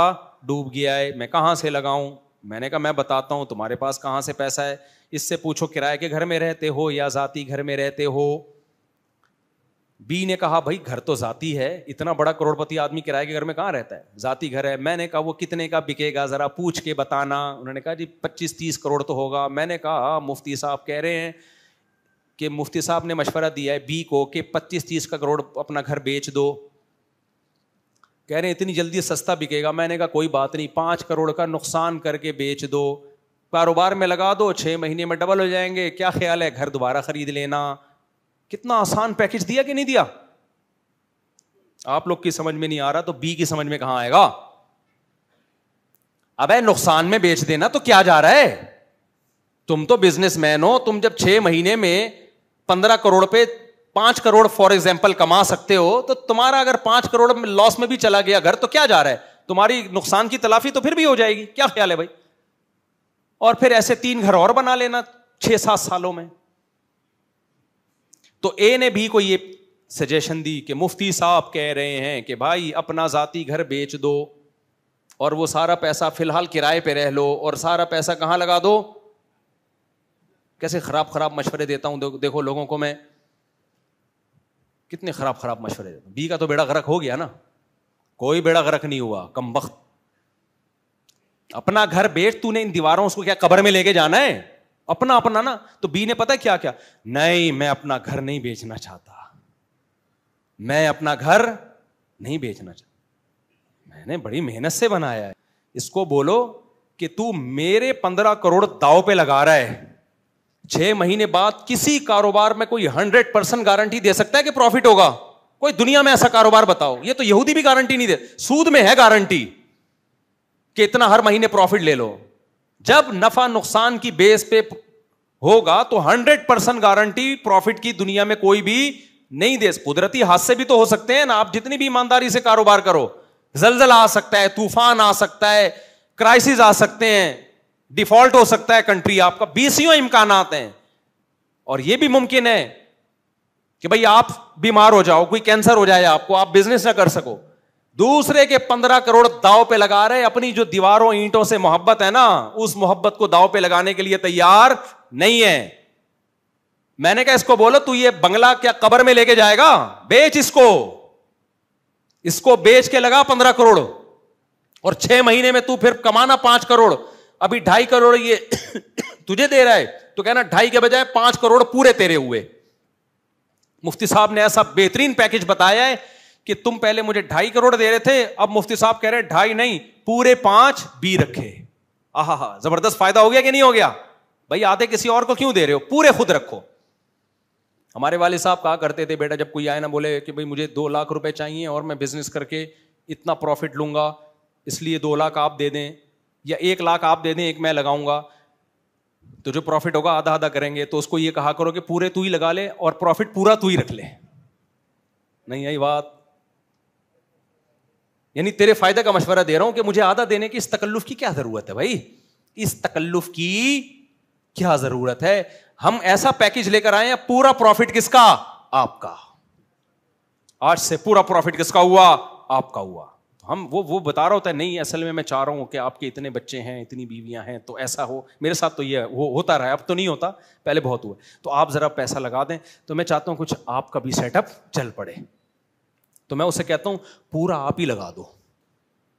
डूब गया है मैं कहाँ से लगाऊँ मैंने कहा मैं बताता हूँ तुम्हारे पास कहाँ से पैसा है इससे पूछो किराए के घर में रहते हो या ज़ाती घर में रहते हो बी ने कहा भाई घर तो जाती है इतना बड़ा करोड़पति आदमी किराए के घर में कहाँ रहता है जाती घर है मैंने कहा वो कितने का बिकेगा ज़रा पूछ के बताना उन्होंने कहा जी पच्चीस तीस करोड़ तो होगा मैंने कहा हाँ, मुफ्ती साहब कह रहे हैं कि मुफ्ती साहब ने मशवरा दिया है बी को कि पच्चीस तीस का करोड़ अपना घर बेच दो कह रहे हैं इतनी जल्दी सस्ता बिकेगा मैंने कहा कोई बात नहीं पाँच करोड़ का नुकसान करके बेच दो कारोबार में लगा दो छः महीने में डबल हो जाएंगे क्या ख्याल है घर दोबारा खरीद लेना कितना आसान पैकेज दिया कि नहीं दिया आप लोग की समझ में नहीं आ रहा तो बी की समझ में कहां आएगा अब है नुकसान में बेच देना तो क्या जा रहा है तुम तो बिजनेसमैन हो तुम जब छह महीने में पंद्रह करोड़ पे पांच करोड़ फॉर एग्जाम्पल कमा सकते हो तो तुम्हारा अगर पांच करोड़ लॉस में भी चला गया घर तो क्या जा रहा है तुम्हारी नुकसान की तलाफी तो फिर भी हो जाएगी क्या ख्याल है भाई और फिर ऐसे तीन घर और बना लेना छह सात सालों में तो ए ने भी को ये सजेशन दी कि मुफ्ती साहब कह रहे हैं कि भाई अपना ज़ाती घर बेच दो और वो सारा पैसा फिलहाल किराए पे रह लो और सारा पैसा कहाँ लगा दो कैसे ख़राब ख़राब मशवरे देता हूँ देखो, देखो लोगों को मैं कितने ख़राब ख़राब मशवरे देता हूँ बी का तो बेड़ा गरक हो गया ना कोई बेड़ा गरक नहीं हुआ कम वक्त अपना घर बेच तूने इन दीवारों उसको क्या कब्र में लेके जाना है अपना अपना ना तो बी ने पता है क्या क्या नहीं मैं अपना घर नहीं बेचना चाहता मैं अपना घर नहीं बेचना चाहता मैंने बड़ी मेहनत से बनाया है इसको बोलो कि तू मेरे पंद्रह करोड़ दाव पे लगा रहा है छह महीने बाद किसी कारोबार में कोई हंड्रेड परसेंट गारंटी दे सकता है कि प्रॉफिट होगा कोई दुनिया में ऐसा कारोबार बताओ ये तो यहूदी भी गारंटी नहीं दे सूद में है गारंटी कि इतना हर महीने प्रॉफिट ले लो जब नफा नुकसान की बेस पे होगा तो हंड्रेड परसेंट गारंटी प्रॉफिट की दुनिया में कोई भी नहीं दे कुदरती हादसे भी तो हो सकते हैं ना आप जितनी भी ईमानदारी से कारोबार करो जलजला आ सकता है तूफान आ सकता है क्राइसिस आ सकते हैं डिफॉल्ट हो सकता है कंट्री आपका बीसियों इम्कान हैं और यह भी मुमकिन है कि भाई आप बीमार हो जाओ कोई कैंसर हो जाए आपको आप बिजनेस ना कर सको दूसरे के पंद्रह करोड़ दाव पे लगा रहे अपनी जो दीवारों ईंटों से मोहब्बत है ना उस मोहब्बत को दाव पे लगाने के लिए तैयार नहीं है मैंने कहा इसको बोलो तू ये बंगला क्या कबर में लेके जाएगा बेच इसको इसको बेच के लगा पंद्रह करोड़ और छह महीने में तू फिर कमाना पांच करोड़ अभी ढाई करोड़ ये तुझे दे रहा है तो कहना ढाई के बजाय पांच करोड़ पूरे तेरे हुए मुफ्ती साहब ने ऐसा बेहतरीन पैकेज बताया है कि तुम पहले मुझे ढाई करोड़ दे रहे थे अब मुफ्ती साहब कह रहे हैं ढाई नहीं पूरे पांच बी रखे आहा हा जबरदस्त फायदा हो गया कि नहीं हो गया भाई आधे किसी और को क्यों दे रहे हो पूरे खुद रखो हमारे वाले साहब कहा करते थे बेटा जब कोई आए ना बोले कि भाई मुझे दो लाख रुपए चाहिए और मैं बिजनेस करके इतना प्रॉफिट लूंगा इसलिए दो लाख आप दे दें या एक लाख आप दे दें एक मैं लगाऊंगा तो जो प्रॉफिट होगा आधा आधा करेंगे तो उसको ये कहा करो कि पूरे तू ही लगा ले और प्रॉफिट पूरा तू ही रख ले नहीं आई बात यानी तेरे फायदे का मशवरा दे रहा हूं कि मुझे आधा देने की इस तकल्लुफ की क्या जरूरत है भाई इस तकल्लुफ की क्या जरूरत है हम ऐसा पैकेज लेकर आए हैं पूरा प्रॉफिट किसका आपका आज से पूरा प्रॉफिट किसका हुआ आपका हुआ तो हम वो वो बता रहा होता है नहीं असल में मैं चाह रहा हूं कि आपके इतने बच्चे हैं इतनी बीवियां हैं तो ऐसा हो मेरे साथ तो ये वो होता रहा है अब तो नहीं होता पहले बहुत हुआ तो आप जरा पैसा लगा दें तो मैं चाहता हूं कुछ आपका भी सेटअप चल पड़े तो मैं उसे कहता हूं पूरा आप ही लगा दो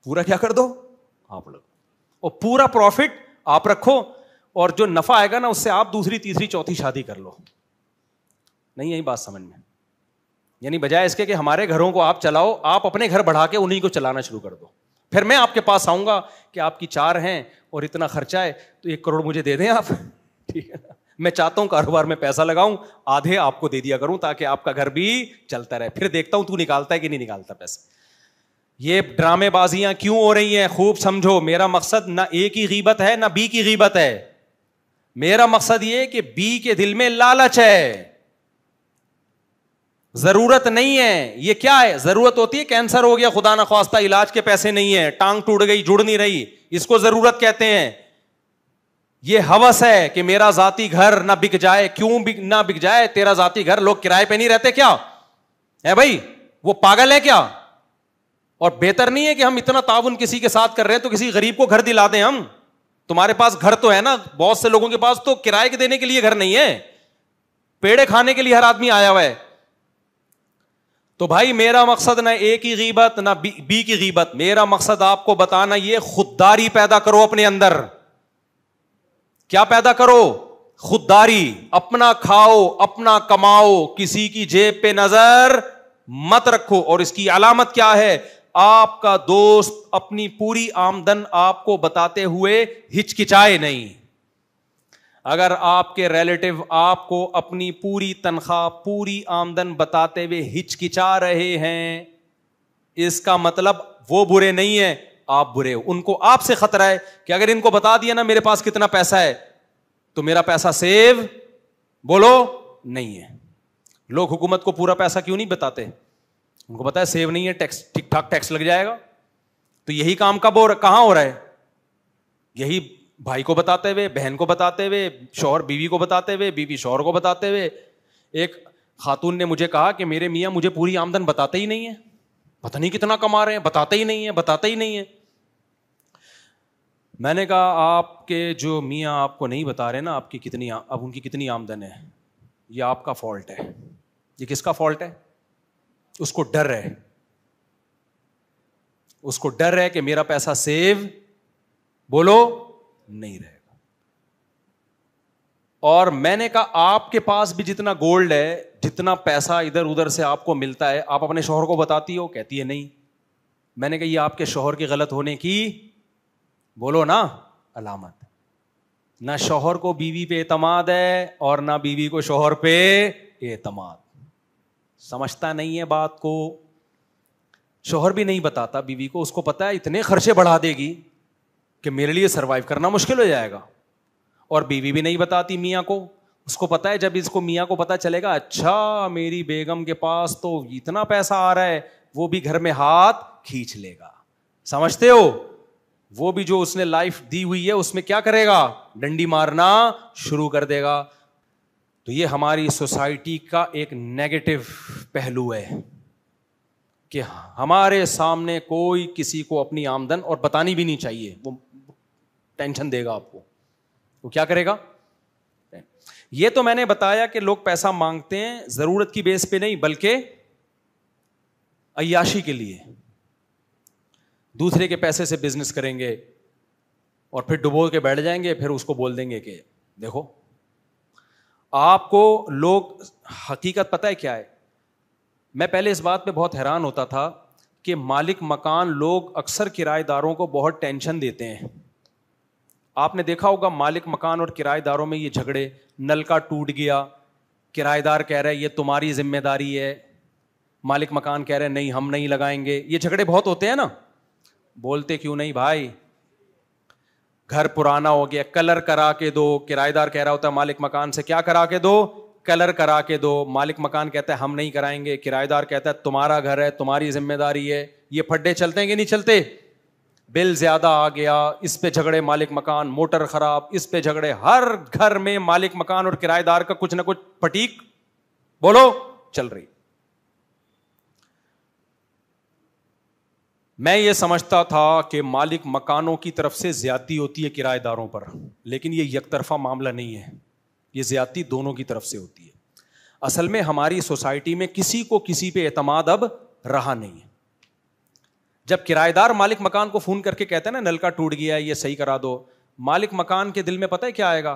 पूरा क्या कर दो आप लगा और पूरा प्रॉफिट आप रखो और जो नफा आएगा ना उससे आप दूसरी तीसरी चौथी शादी कर लो नहीं यही बात समझ में यानी बजाय इसके कि हमारे घरों को आप चलाओ आप अपने घर बढ़ा के उन्हीं को चलाना शुरू कर दो फिर मैं आपके पास आऊंगा कि आपकी चार हैं और इतना खर्चा है तो एक करोड़ मुझे दे दें आप ठीक है ना मैं चाहता हूं कारोबार में पैसा लगाऊं आधे आपको दे दिया करूं ताकि आपका घर भी चलता रहे फिर देखता हूं तू निकालता है कि नहीं निकालता पैसा ये ड्रामेबाजियां क्यों हो रही हैं खूब समझो मेरा मकसद ना ए की गीबत है ना बी की गीबत है मेरा मकसद ये कि बी के दिल में लालच है जरूरत नहीं है ये क्या है जरूरत होती है कैंसर हो गया खुदा ना खास्ता इलाज के पैसे नहीं है टांग टूट गई जुड़ नहीं रही इसको जरूरत कहते हैं ये हवस है कि मेरा जाति घर ना बिक जाए क्यों बिक, ना बिक जाए तेरा जाति घर लोग किराए पे नहीं रहते क्या है भाई वो पागल है क्या और बेहतर नहीं है कि हम इतना ताउन किसी के साथ कर रहे हैं तो किसी गरीब को घर दिला दें हम तुम्हारे पास घर तो है ना बहुत से लोगों के पास तो किराए के देने के लिए घर नहीं है पेड़े खाने के लिए हर आदमी आया हुआ है तो भाई मेरा मकसद ना ए की गीबत ना बी, बी की गीबत मेरा मकसद आपको बताना ये खुददारी पैदा करो अपने अंदर क्या पैदा करो खुददारी अपना खाओ अपना कमाओ किसी की जेब पे नजर मत रखो और इसकी अलामत क्या है आपका दोस्त अपनी पूरी आमदन आपको बताते हुए हिचकिचाए नहीं अगर आपके रिलेटिव आपको अपनी पूरी तनख्वाह पूरी आमदन बताते हुए हिचकिचा रहे हैं इसका मतलब वो बुरे नहीं है आप बुरे हो उनको आपसे खतरा है कि अगर इनको बता दिया ना मेरे पास कितना पैसा है तो मेरा पैसा सेव बोलो नहीं है लोग हुकूमत को पूरा पैसा क्यों नहीं बताते उनको पता है सेव नहीं है टैक्स ठीक ठाक टैक्स लग जाएगा तो यही काम कब हो रहा कहां हो रहा है यही भाई को बताते हुए बहन को बताते हुए शोहर बीवी को बताते हुए बीवी शोहर को बताते हुए एक खातून ने मुझे कहा कि मेरे मियाँ मुझे पूरी आमदन बताते ही नहीं है पता नहीं कितना कमा रहे हैं बताते ही नहीं है बताते ही नहीं है मैंने कहा आपके जो मियाँ आपको नहीं बता रहे ना आपकी कितनी अब उनकी कितनी आमदन है ये आपका फॉल्ट है ये किसका फॉल्ट है उसको डर है उसको डर है कि मेरा पैसा सेव बोलो नहीं रहेगा और मैंने कहा आपके पास भी जितना गोल्ड है जितना पैसा इधर उधर से आपको मिलता है आप अपने शोहर को बताती हो कहती है नहीं मैंने कहा ये आपके शोहर की गलत होने की बोलो ना अलामत ना शोहर को बीवी पे एतमाद है और ना बीवी को शोहर पे एतमाद समझता नहीं है बात को शोहर भी नहीं बताता बीवी को उसको पता है इतने खर्चे बढ़ा देगी कि मेरे लिए सरवाइव करना मुश्किल हो जाएगा और बीवी भी नहीं बताती मियाँ को उसको पता है जब इसको मियाँ को पता चलेगा अच्छा मेरी बेगम के पास तो इतना पैसा आ रहा है वो भी घर में हाथ खींच लेगा समझते हो वो भी जो उसने लाइफ दी हुई है उसमें क्या करेगा डंडी मारना शुरू कर देगा तो ये हमारी सोसाइटी का एक नेगेटिव पहलू है कि हमारे सामने कोई किसी को अपनी आमदन और बतानी भी नहीं चाहिए वो टेंशन देगा आपको वो क्या करेगा ये तो मैंने बताया कि लोग पैसा मांगते हैं जरूरत की बेस पे नहीं बल्कि अयाशी के लिए दूसरे के पैसे से बिजनेस करेंगे और फिर डुबो के बैठ जाएंगे फिर उसको बोल देंगे कि देखो आपको लोग हकीकत पता है क्या है मैं पहले इस बात पे बहुत हैरान होता था कि मालिक मकान लोग अक्सर किराएदारों को बहुत टेंशन देते हैं आपने देखा होगा मालिक मकान और किराएदारों में ये झगड़े नल का टूट गया किराएदार कह रहे ये तुम्हारी जिम्मेदारी है मालिक मकान कह रहे हैं नहीं हम नहीं लगाएंगे ये झगड़े बहुत होते हैं ना बोलते क्यों नहीं भाई घर पुराना हो गया कलर करा के दो किराएदार कह रहा होता है मालिक मकान से क्या करा के दो कलर करा के दो मालिक मकान कहता है हम नहीं कराएंगे किराएदार कहता है तुम्हारा घर है तुम्हारी जिम्मेदारी है ये फड्डे चलते हैं कि नहीं चलते बिल ज्यादा आ गया इस पे झगड़े मालिक मकान मोटर खराब इस पे झगड़े हर घर में मालिक मकान और किराएदार का कुछ ना कुछ फटीक बोलो चल रही मैं ये समझता था कि मालिक मकानों की तरफ से ज्यादा होती है किराएदारों पर लेकिन ये तरफा मामला नहीं है ये ज्यादा दोनों की तरफ से होती है असल में हमारी सोसाइटी में किसी को किसी पे अतमाद अब रहा नहीं है जब किराएदार मालिक मकान को फ़ोन करके कहते हैं ना नलका टूट गया है ये सही करा दो मालिक मकान के दिल में पता है क्या आएगा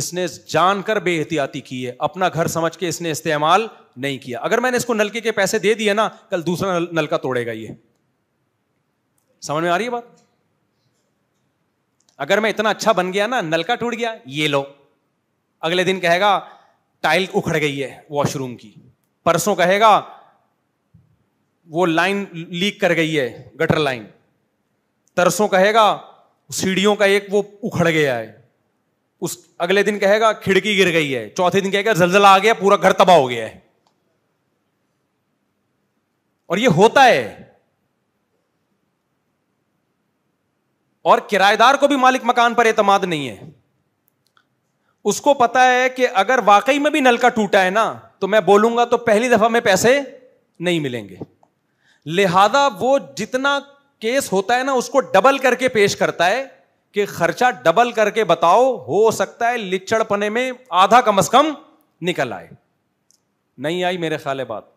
इसने जान जानकर बेहतियाती की है अपना घर समझ के इसने इस्तेमाल नहीं किया अगर मैंने इसको नलके के पैसे दे दिए ना कल दूसरा नलका तोड़ेगा ये समझ में आ रही है बात अगर मैं इतना अच्छा बन गया ना नलका टूट गया ये लो अगले दिन कहेगा टाइल उखड़ गई है वॉशरूम की परसों कहेगा वो लाइन लीक कर गई है गटर लाइन तरसों कहेगा सीढ़ियों का एक वो उखड़ गया है उस अगले दिन कहेगा खिड़की गिर गई है चौथे दिन कहेगा जलजला आ गया पूरा घर तबाह हो गया है और ये होता है और किराएदार को भी मालिक मकान पर एतमाद नहीं है उसको पता है कि अगर वाकई में भी नलका टूटा है ना तो मैं बोलूंगा तो पहली दफा में पैसे नहीं मिलेंगे लिहाजा वो जितना केस होता है ना उसको डबल करके पेश करता है कि खर्चा डबल करके बताओ हो सकता है लिचड़पने में आधा कम अज कम निकल आए नहीं आई मेरे ख्याल बात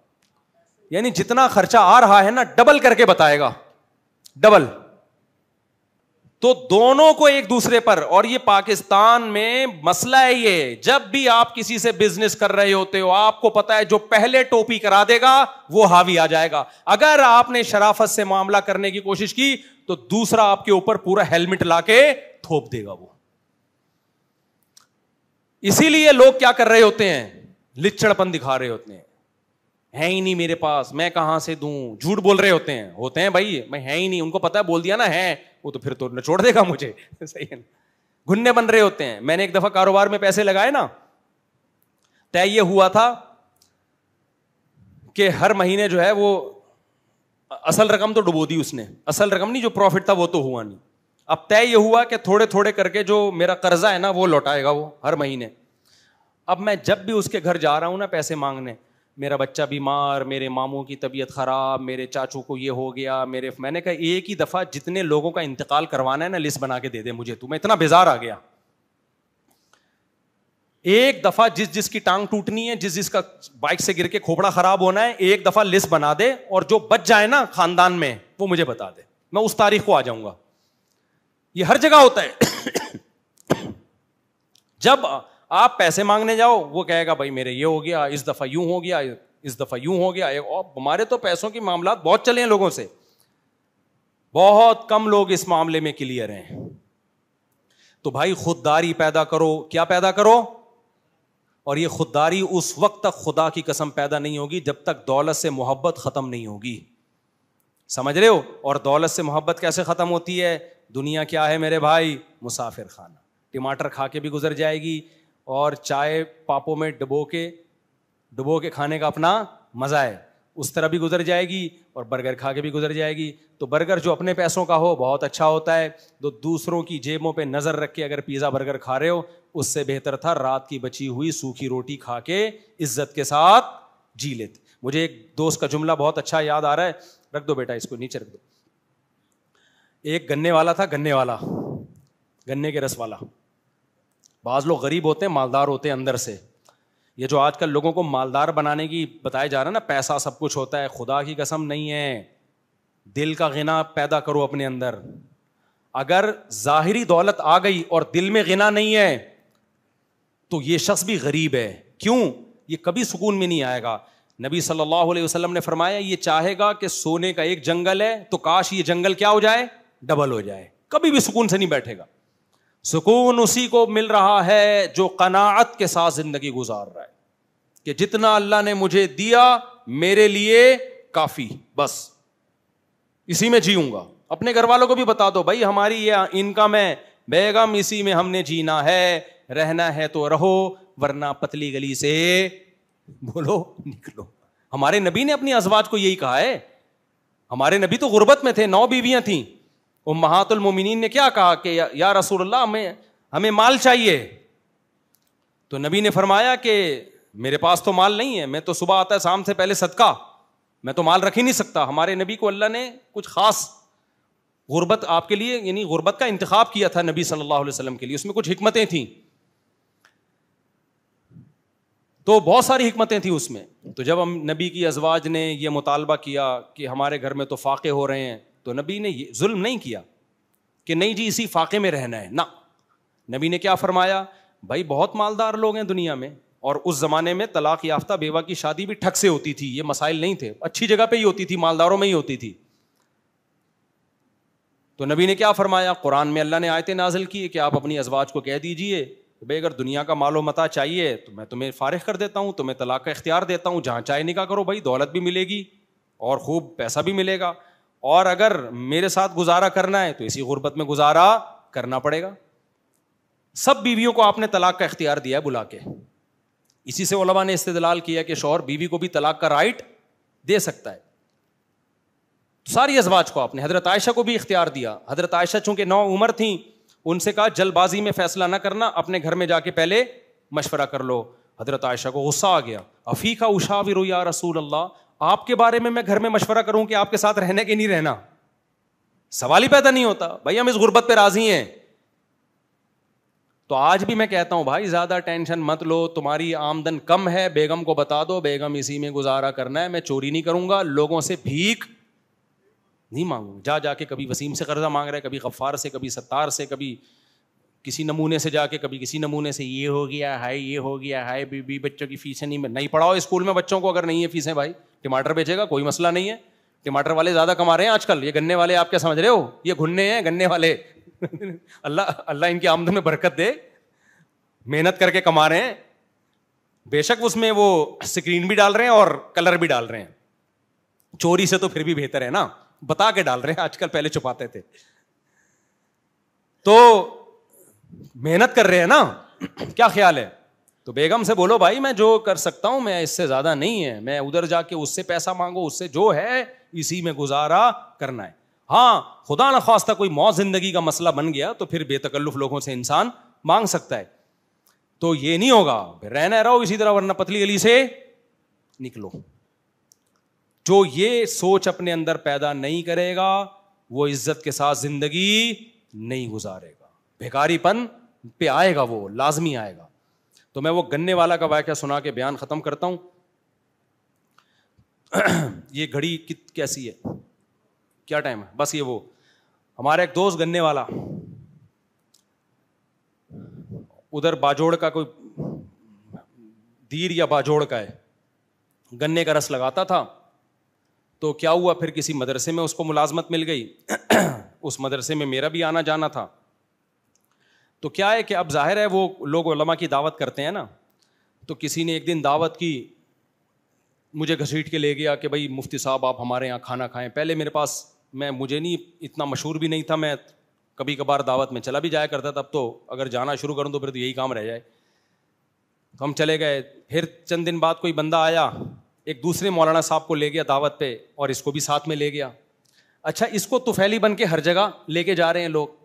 यानी जितना खर्चा आ रहा है ना डबल करके बताएगा डबल तो दोनों को एक दूसरे पर और ये पाकिस्तान में मसला है ये जब भी आप किसी से बिजनेस कर रहे होते हो आपको पता है जो पहले टोपी करा देगा वो हावी आ जाएगा अगर आपने शराफत से मामला करने की कोशिश की तो दूसरा आपके ऊपर पूरा हेलमेट लाके थोप देगा वो इसीलिए लोग क्या कर रहे होते हैं लिच्चड़पन दिखा रहे होते हैं है ही नहीं मेरे पास मैं कहां से दू झूठ बोल रहे होते हैं होते हैं भाई मैं है ही नहीं उनको पता है बोल दिया ना है वो तो फिर तो नचोड़ देगा मुझे सही है घुन्ने बन रहे होते हैं मैंने एक दफा कारोबार में पैसे लगाए ना तय ये हुआ था कि हर महीने जो है वो असल रकम तो डुबो दी उसने असल रकम नहीं जो प्रॉफिट था वो तो हुआ नहीं अब तय ये हुआ कि थोड़े थोड़े करके जो मेरा कर्जा है ना वो लौटाएगा वो हर महीने अब मैं जब भी उसके घर जा रहा हूं ना पैसे मांगने मेरा बच्चा बीमार मेरे मामू की तबीयत ख़राब मेरे चाचू को ये हो गया मेरे मैंने कहा एक ही दफ़ा जितने लोगों का इंतकाल करवाना है ना लिस्ट बना के दे दे मुझे तू मैं इतना बेजार आ गया एक दफ़ा जिस जिसकी टांग टूटनी है जिस जिस का बाइक से गिर के खोपड़ा ख़राब होना है एक दफ़ा लिस्ट बना दे और जो बच जाए ना ख़ानदान में वो मुझे बता दे मैं उस तारीख को आ जाऊंगा ये हर जगह होता है जब आप पैसे मांगने जाओ वो कहेगा भाई मेरे ये हो गया इस दफ़ा यूं हो गया इस दफ़ा यूं हो गया और हमारे तो पैसों के मामला बहुत चले हैं लोगों से बहुत कम लोग इस मामले में क्लियर हैं तो भाई खुददारी पैदा करो क्या पैदा करो और ये खुददारी उस वक्त तक खुदा की कसम पैदा नहीं होगी जब तक दौलत से मोहब्बत ख़त्म नहीं होगी समझ रहे हो और दौलत से मोहब्बत कैसे ख़त्म होती है दुनिया क्या है मेरे भाई मुसाफिर खाना टमाटर खा के भी गुजर जाएगी और चाय पापों में डुबो के डुबो के खाने का अपना मज़ा है उस तरह भी गुजर जाएगी और बर्गर खा के भी गुजर जाएगी तो बर्गर जो अपने पैसों का हो बहुत अच्छा होता है तो दूसरों की जेबों पे नज़र रख के अगर पिज़्ज़ा बर्गर खा रहे हो उससे बेहतर था रात की बची हुई सूखी रोटी खा के इज्जत के साथ जी लेते मुझे एक दोस्त का जुमला बहुत अच्छा याद आ रहा है रख दो बेटा इसको नीचे रख दो एक गन्ने वाला था गन्ने वाला गन्ने के रस वाला बाज़ लोग गरीब होते हैं मालदार होते हैं अंदर से ये जो आजकल लोगों को मालदार बनाने की बताया जा रहा है ना पैसा सब कुछ होता है खुदा की कसम नहीं है दिल का गिना पैदा करो अपने अंदर अगर जाहिरी दौलत आ गई और दिल में गिना नहीं है तो ये शख्स भी गरीब है क्यों ये कभी सुकून में नहीं आएगा नबी सल्लल्लाहु अलैहि वसल्लम ने फरमाया ये चाहेगा कि सोने का एक जंगल है तो काश ये जंगल क्या हो जाए डबल हो जाए कभी भी सुकून से नहीं बैठेगा सुकून उसी को मिल रहा है जो कनात के साथ जिंदगी गुजार रहा है कि जितना अल्लाह ने मुझे दिया मेरे लिए काफी बस इसी में जीऊंगा अपने घर वालों को भी बता दो भाई हमारी यह इनकम है बेगम इसी में हमने जीना है रहना है तो रहो वरना पतली गली से बोलो निकलो हमारे नबी ने अपनी अजवाज को यही कहा है हमारे नबी तो गुर्बत में थे नौ बीवियां थी उम्मातुलमिन ने क्या कहा कि या, या रसूलल्लाह हमें हमें माल चाहिए तो नबी ने फरमाया कि मेरे पास तो माल नहीं है मैं तो सुबह आता है शाम से पहले सदका मैं तो माल रख ही नहीं सकता हमारे नबी को अल्लाह ने कुछ ख़ास गुर्बत आपके लिए यानी गुर्बत का इंतखब किया था नबी सल्लल्लाहु अलैहि वसल्लम के लिए उसमें कुछ हमतें थी तो बहुत सारी हमतें थी उसमें तो जब हम नबी की अजवाज ने यह मुतालबा किया कि हमारे घर में तो फाके हो रहे हैं तो नबी ने ये जुल्म नहीं किया कि नहीं जी इसी फाके में रहना है ना नबी ने क्या फरमाया भाई बहुत मालदार लोग हैं दुनिया में और उस ज़माने में तलाक याफ्ता बेवा की शादी भी ठक से होती थी ये मसाइल नहीं थे अच्छी जगह पे ही होती थी मालदारों में ही होती थी तो नबी ने क्या फरमाया कुरान में अल्लाह ने आयतें नाजिल की कि आप अपनी अजवाज को कह दीजिए कि भाई अगर दुनिया का मालो मता चाहिए तो मैं तुम्हें फारिग कर देता हूँ तुम्हें तलाक का इख्तियार देता हूं जहां चाहे निकाह करो भाई दौलत भी मिलेगी और खूब पैसा भी मिलेगा और अगर मेरे साथ गुजारा करना है तो इसी गुरबत में गुजारा करना पड़ेगा सब बीवियों को आपने तलाक का इख्तियार दिया है बुला के इसी से ओलमा ने इस्तेदलाल किया कि शोहर बीवी को भी तलाक का राइट दे सकता है तो सारी अजवाज को आपने हजरत आयशा को भी इख्तियार दिया हजरत आयशा चूंकि नौ उम्र थी उनसे कहा जल्दबाजी में फैसला ना करना अपने घर में जाके पहले मशवरा कर लो हजरत आयशा को गुस्सा आ गया अफीका उशा भी रोया रसूल अल्लाह आपके बारे में मैं घर में मशवरा करूं कि आपके साथ रहने के नहीं रहना सवाल ही पैदा नहीं होता भाई हम इस गुर्बत पे राजी हैं तो आज भी मैं कहता हूं भाई ज्यादा टेंशन मत लो तुम्हारी आमदन कम है बेगम को बता दो बेगम इसी में गुजारा करना है मैं चोरी नहीं करूंगा लोगों से भीख नहीं मांगू जा जाके कभी वसीम से कर्जा मांग रहे है कभी गफ्फार से कभी सत्तार से कभी किसी नमूने से जाके कभी किसी नमूने से ये हो गया हाय ये हो गया हाय बीबी बच्चों की फीसें नहीं नहीं पढ़ाओ स्कूल में बच्चों को अगर नहीं है फीसें भाई टमाटर बेचेगा कोई मसला नहीं है टमाटर वाले ज़्यादा कमा रहे हैं आजकल ये गन्ने वाले आप क्या समझ रहे हो ये घुन्ने हैं गन्ने वाले अल्लाह अल्लाह इनकी आमदन में बरकत दे मेहनत करके कमा रहे हैं बेशक उसमें वो स्क्रीन भी डाल रहे हैं और कलर भी डाल रहे हैं चोरी से तो फिर भी बेहतर है ना बता के डाल रहे हैं आजकल पहले छुपाते थे तो मेहनत कर रहे हैं ना क्या ख्याल है तो बेगम से बोलो भाई मैं जो कर सकता हूं मैं इससे ज्यादा नहीं है मैं उधर जाके उससे पैसा मांगो उससे जो है इसी में गुजारा करना है हाँ खुदा न खास्ता कोई मौत जिंदगी का मसला बन गया तो फिर बेतकल्लुफ लोगों से इंसान मांग सकता है तो ये नहीं होगा रहना रहो इसी तरह वरना पतली गली से निकलो जो ये सोच अपने अंदर पैदा नहीं करेगा वो इज्जत के साथ जिंदगी नहीं गुजारेगा भिखारीपन पे आएगा वो लाजमी आएगा तो मैं वो गन्ने वाला का वाक्य सुना के बयान ख़त्म करता हूं ये घड़ी कित कैसी है क्या टाइम है बस ये वो हमारा एक दोस्त गन्ने वाला उधर बाजोड़ का कोई दीर या बाजोड़ का है गन्ने का रस लगाता था तो क्या हुआ फिर किसी मदरसे में उसको मुलाजमत मिल गई उस मदरसे में मेरा भी आना जाना था तो क्या है कि अब जाहिर है वो लोग उलमा की दावत करते हैं ना तो किसी ने एक दिन दावत की मुझे घसीट के ले गया कि भाई मुफ्ती साहब आप हमारे यहाँ खाना खाएं पहले मेरे पास मैं मुझे नहीं इतना मशहूर भी नहीं था मैं कभी कभार दावत में चला भी जाया करता तब तो अगर जाना शुरू करूँ तो फिर तो यही काम रह जाए तो हम चले गए फिर चंद दिन बाद कोई बंदा आया एक दूसरे मौलाना साहब को ले गया दावत पे और इसको भी साथ में ले गया अच्छा इसको तुफैली बन के हर जगह लेके जा रहे हैं लोग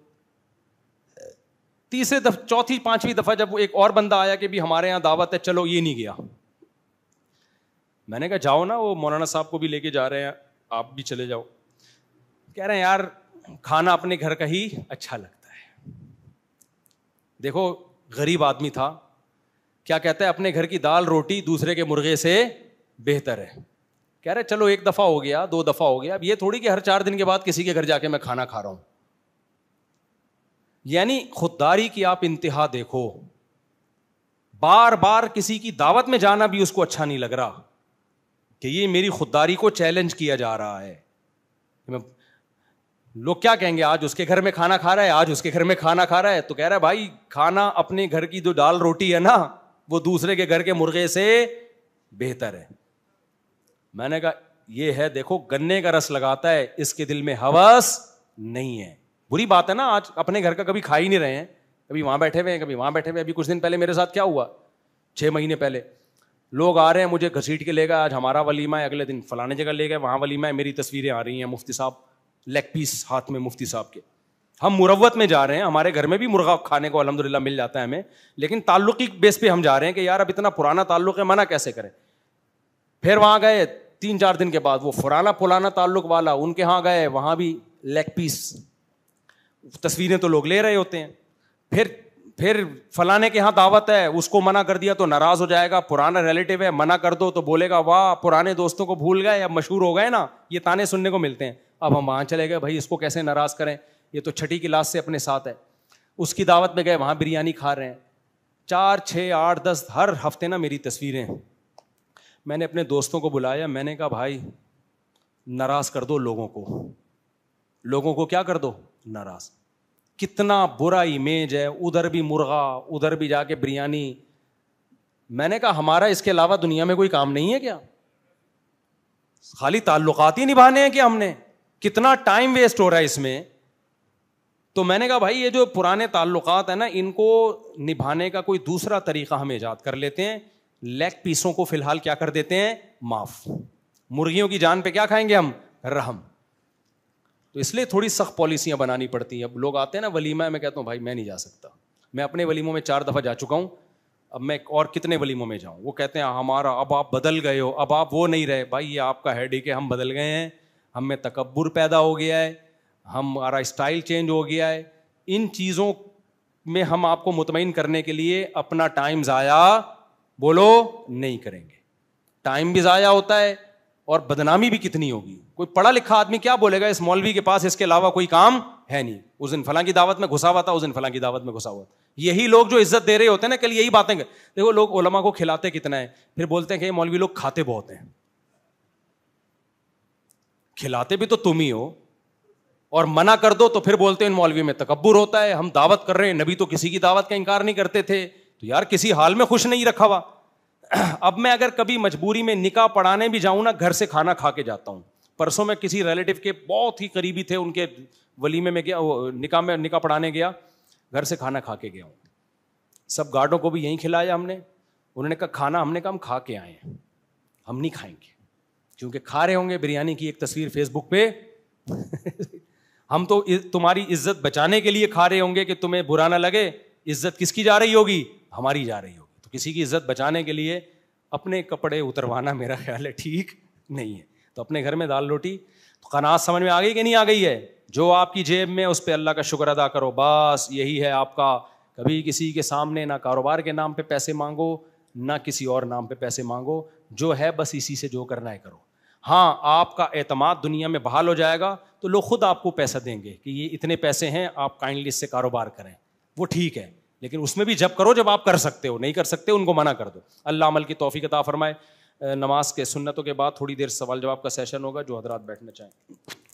तीसरे दफ चौथी पांचवी दफा जब एक और बंदा आया कि भी हमारे यहाँ दावत है चलो ये नहीं गया मैंने कहा जाओ ना वो मौलाना साहब को भी लेके जा रहे हैं आप भी चले जाओ कह रहे हैं यार खाना अपने घर का ही अच्छा लगता है देखो गरीब आदमी था क्या कहता है अपने घर की दाल रोटी दूसरे के मुर्गे से बेहतर है कह रहे चलो एक दफ़ा हो गया दो दफ़ा हो गया अब ये थोड़ी कि हर चार दिन के बाद किसी के घर जाके मैं खाना खा रहा हूं यानी खुददारी की आप इंतहा देखो बार बार किसी की दावत में जाना भी उसको अच्छा नहीं लग रहा कि ये मेरी खुददारी को चैलेंज किया जा रहा है लोग क्या कहेंगे आज उसके घर में खाना खा रहा है आज उसके घर में खाना खा रहा है तो कह रहा है भाई खाना अपने घर की जो दाल रोटी है ना वो दूसरे के घर के मुर्गे से बेहतर है मैंने कहा ये है देखो गन्ने का रस लगाता है इसके दिल में हवस नहीं है बुरी बात है ना आज अपने घर का कभी खा ही नहीं रहे हैं कभी वहाँ बैठे हुए हैं कभी वहाँ बैठे हुए हैं अभी कुछ दिन पहले मेरे साथ क्या हुआ छः महीने पहले लोग आ रहे हैं मुझे घसीट के ले गए आज हमारा वलीमा है अगले दिन फलाने जगह ले गए वहाँ वलीमा है मेरी तस्वीरें आ रही हैं मुफ्ती साहब लेग पीस हाथ में मुफ्ती साहब के हम मुरवत में जा रहे हैं हमारे घर में भी मुर्गा खाने को अलहमदिल्ला मिल जाता है हमें लेकिन ताल्लुकी बेस पे हम जा रहे हैं कि यार अब इतना पुराना ताल्लुक है मना कैसे करें फिर वहाँ गए तीन चार दिन के बाद वो पुराना पुराना ताल्लुक वाला उनके यहाँ गए वहाँ भी लेग पीस तस्वीरें तो लोग ले रहे होते हैं फिर फिर फलाने के यहाँ दावत है उसको मना कर दिया तो नाराज़ हो जाएगा पुराना रिलेटिव है मना कर दो तो बोलेगा वाह पुराने दोस्तों को भूल गए या मशहूर हो गए ना ये ताने सुनने को मिलते हैं अब हम वहाँ चले गए भाई इसको कैसे नाराज़ करें ये तो छठी क्लास से अपने साथ है उसकी दावत में गए वहाँ बिरयानी खा रहे हैं चार छः आठ दस हर हफ्ते ना मेरी तस्वीरें मैंने अपने दोस्तों को बुलाया मैंने कहा भाई नाराज़ कर दो लोगों को लोगों को क्या कर दो नाराज कितना बुरा इमेज है उधर भी मुर्गा उधर भी जाके बिरयानी मैंने कहा हमारा इसके अलावा दुनिया में कोई काम नहीं है क्या खाली ताल्लुकात ही निभाने हैं क्या हमने कितना टाइम वेस्ट हो रहा है इसमें तो मैंने कहा भाई ये जो पुराने ताल्लुकात है ना इनको निभाने का कोई दूसरा तरीका हम ईजाद कर लेते हैं लेग पीसों को फिलहाल क्या कर देते हैं माफ मुर्गियों की जान पे क्या खाएंगे हम रहम तो इसलिए थोड़ी सख्त पॉलिसियाँ बनानी पड़ती हैं अब लोग आते हैं ना वलीमा मैं कहता हूँ भाई मैं नहीं जा सकता मैं अपने वलीमों में चार दफ़ा जा चुका हूँ अब मैं और कितने वलीमों में जाऊँ वो कहते हैं हमारा अब आप बदल गए हो अब आप वो नहीं रहे भाई ये आपका हेड है कि हम बदल गए हैं हम में तकबर पैदा हो गया है हमारा स्टाइल चेंज हो गया है इन चीज़ों में हम आपको मुतमिन करने के लिए अपना टाइम ज़ाया बोलो नहीं करेंगे टाइम भी ज़ाया होता है और बदनामी भी कितनी होगी कोई पढ़ा लिखा आदमी क्या बोलेगा इस मौलवी के पास इसके अलावा कोई काम है नहीं उस दिन फलां की दावत में घुसा हुआ था उस दिन फलां की दावत में घुसा हुआ था यही लोग जो इज्जत दे रहे होते हैं ना कल यही बातें देखो लोग ओलमा को खिलाते कितना है फिर बोलते हैं कि मौलवी लोग खाते बहुत हैं खिलाते भी तो तुम ही हो और मना कर दो तो फिर बोलते हैं इन मौलवी में तकबर होता है हम दावत कर रहे हैं नबी तो किसी की दावत का इनकार नहीं करते थे तो यार किसी हाल में खुश नहीं रखा हुआ अब मैं अगर कभी मजबूरी में निकाह पढ़ाने भी जाऊं ना घर से खाना खा के जाता हूं परसों में किसी रिलेटिव के बहुत ही करीबी थे उनके वलीमे में गया निकाह में निकाह पढ़ाने गया घर से खाना खा के गया हूं सब गार्डों को भी यहीं खिलाया हमने उन्होंने कहा खाना हमने कहा हम खा के आए हैं हम नहीं खाएंगे क्योंकि खा रहे होंगे बिरयानी की एक तस्वीर फेसबुक पे हम तो तुम्हारी इज्जत बचाने के लिए खा रहे होंगे कि तुम्हें बुरा ना लगे इज्जत किसकी जा रही होगी हमारी जा रही होगी किसी की इज्जत बचाने के लिए अपने कपड़े उतरवाना मेरा ख्याल है ठीक नहीं है तो अपने घर में दाल रोटी तो कनाज समझ में आ गई कि नहीं आ गई है जो आपकी जेब में उस पर अल्लाह का शुक्र अदा करो बस यही है आपका कभी किसी के सामने ना कारोबार के नाम पे पैसे मांगो ना किसी और नाम पे पैसे मांगो जो है बस इसी से जो करना है करो हाँ आपका एतमाद दुनिया में बहाल हो जाएगा तो लोग खुद आपको पैसा देंगे कि ये इतने पैसे हैं आप काइंडली इससे कारोबार करें वो ठीक है लेकिन उसमें भी जब करो जब आप कर सकते हो नहीं कर सकते उनको मना कर दो अल्लाह अमल की तोफ़ी कता फरमाए नमाज के सुन्नतों के बाद थोड़ी देर सवाल जवाब का सेशन होगा जो हजरात बैठना चाहें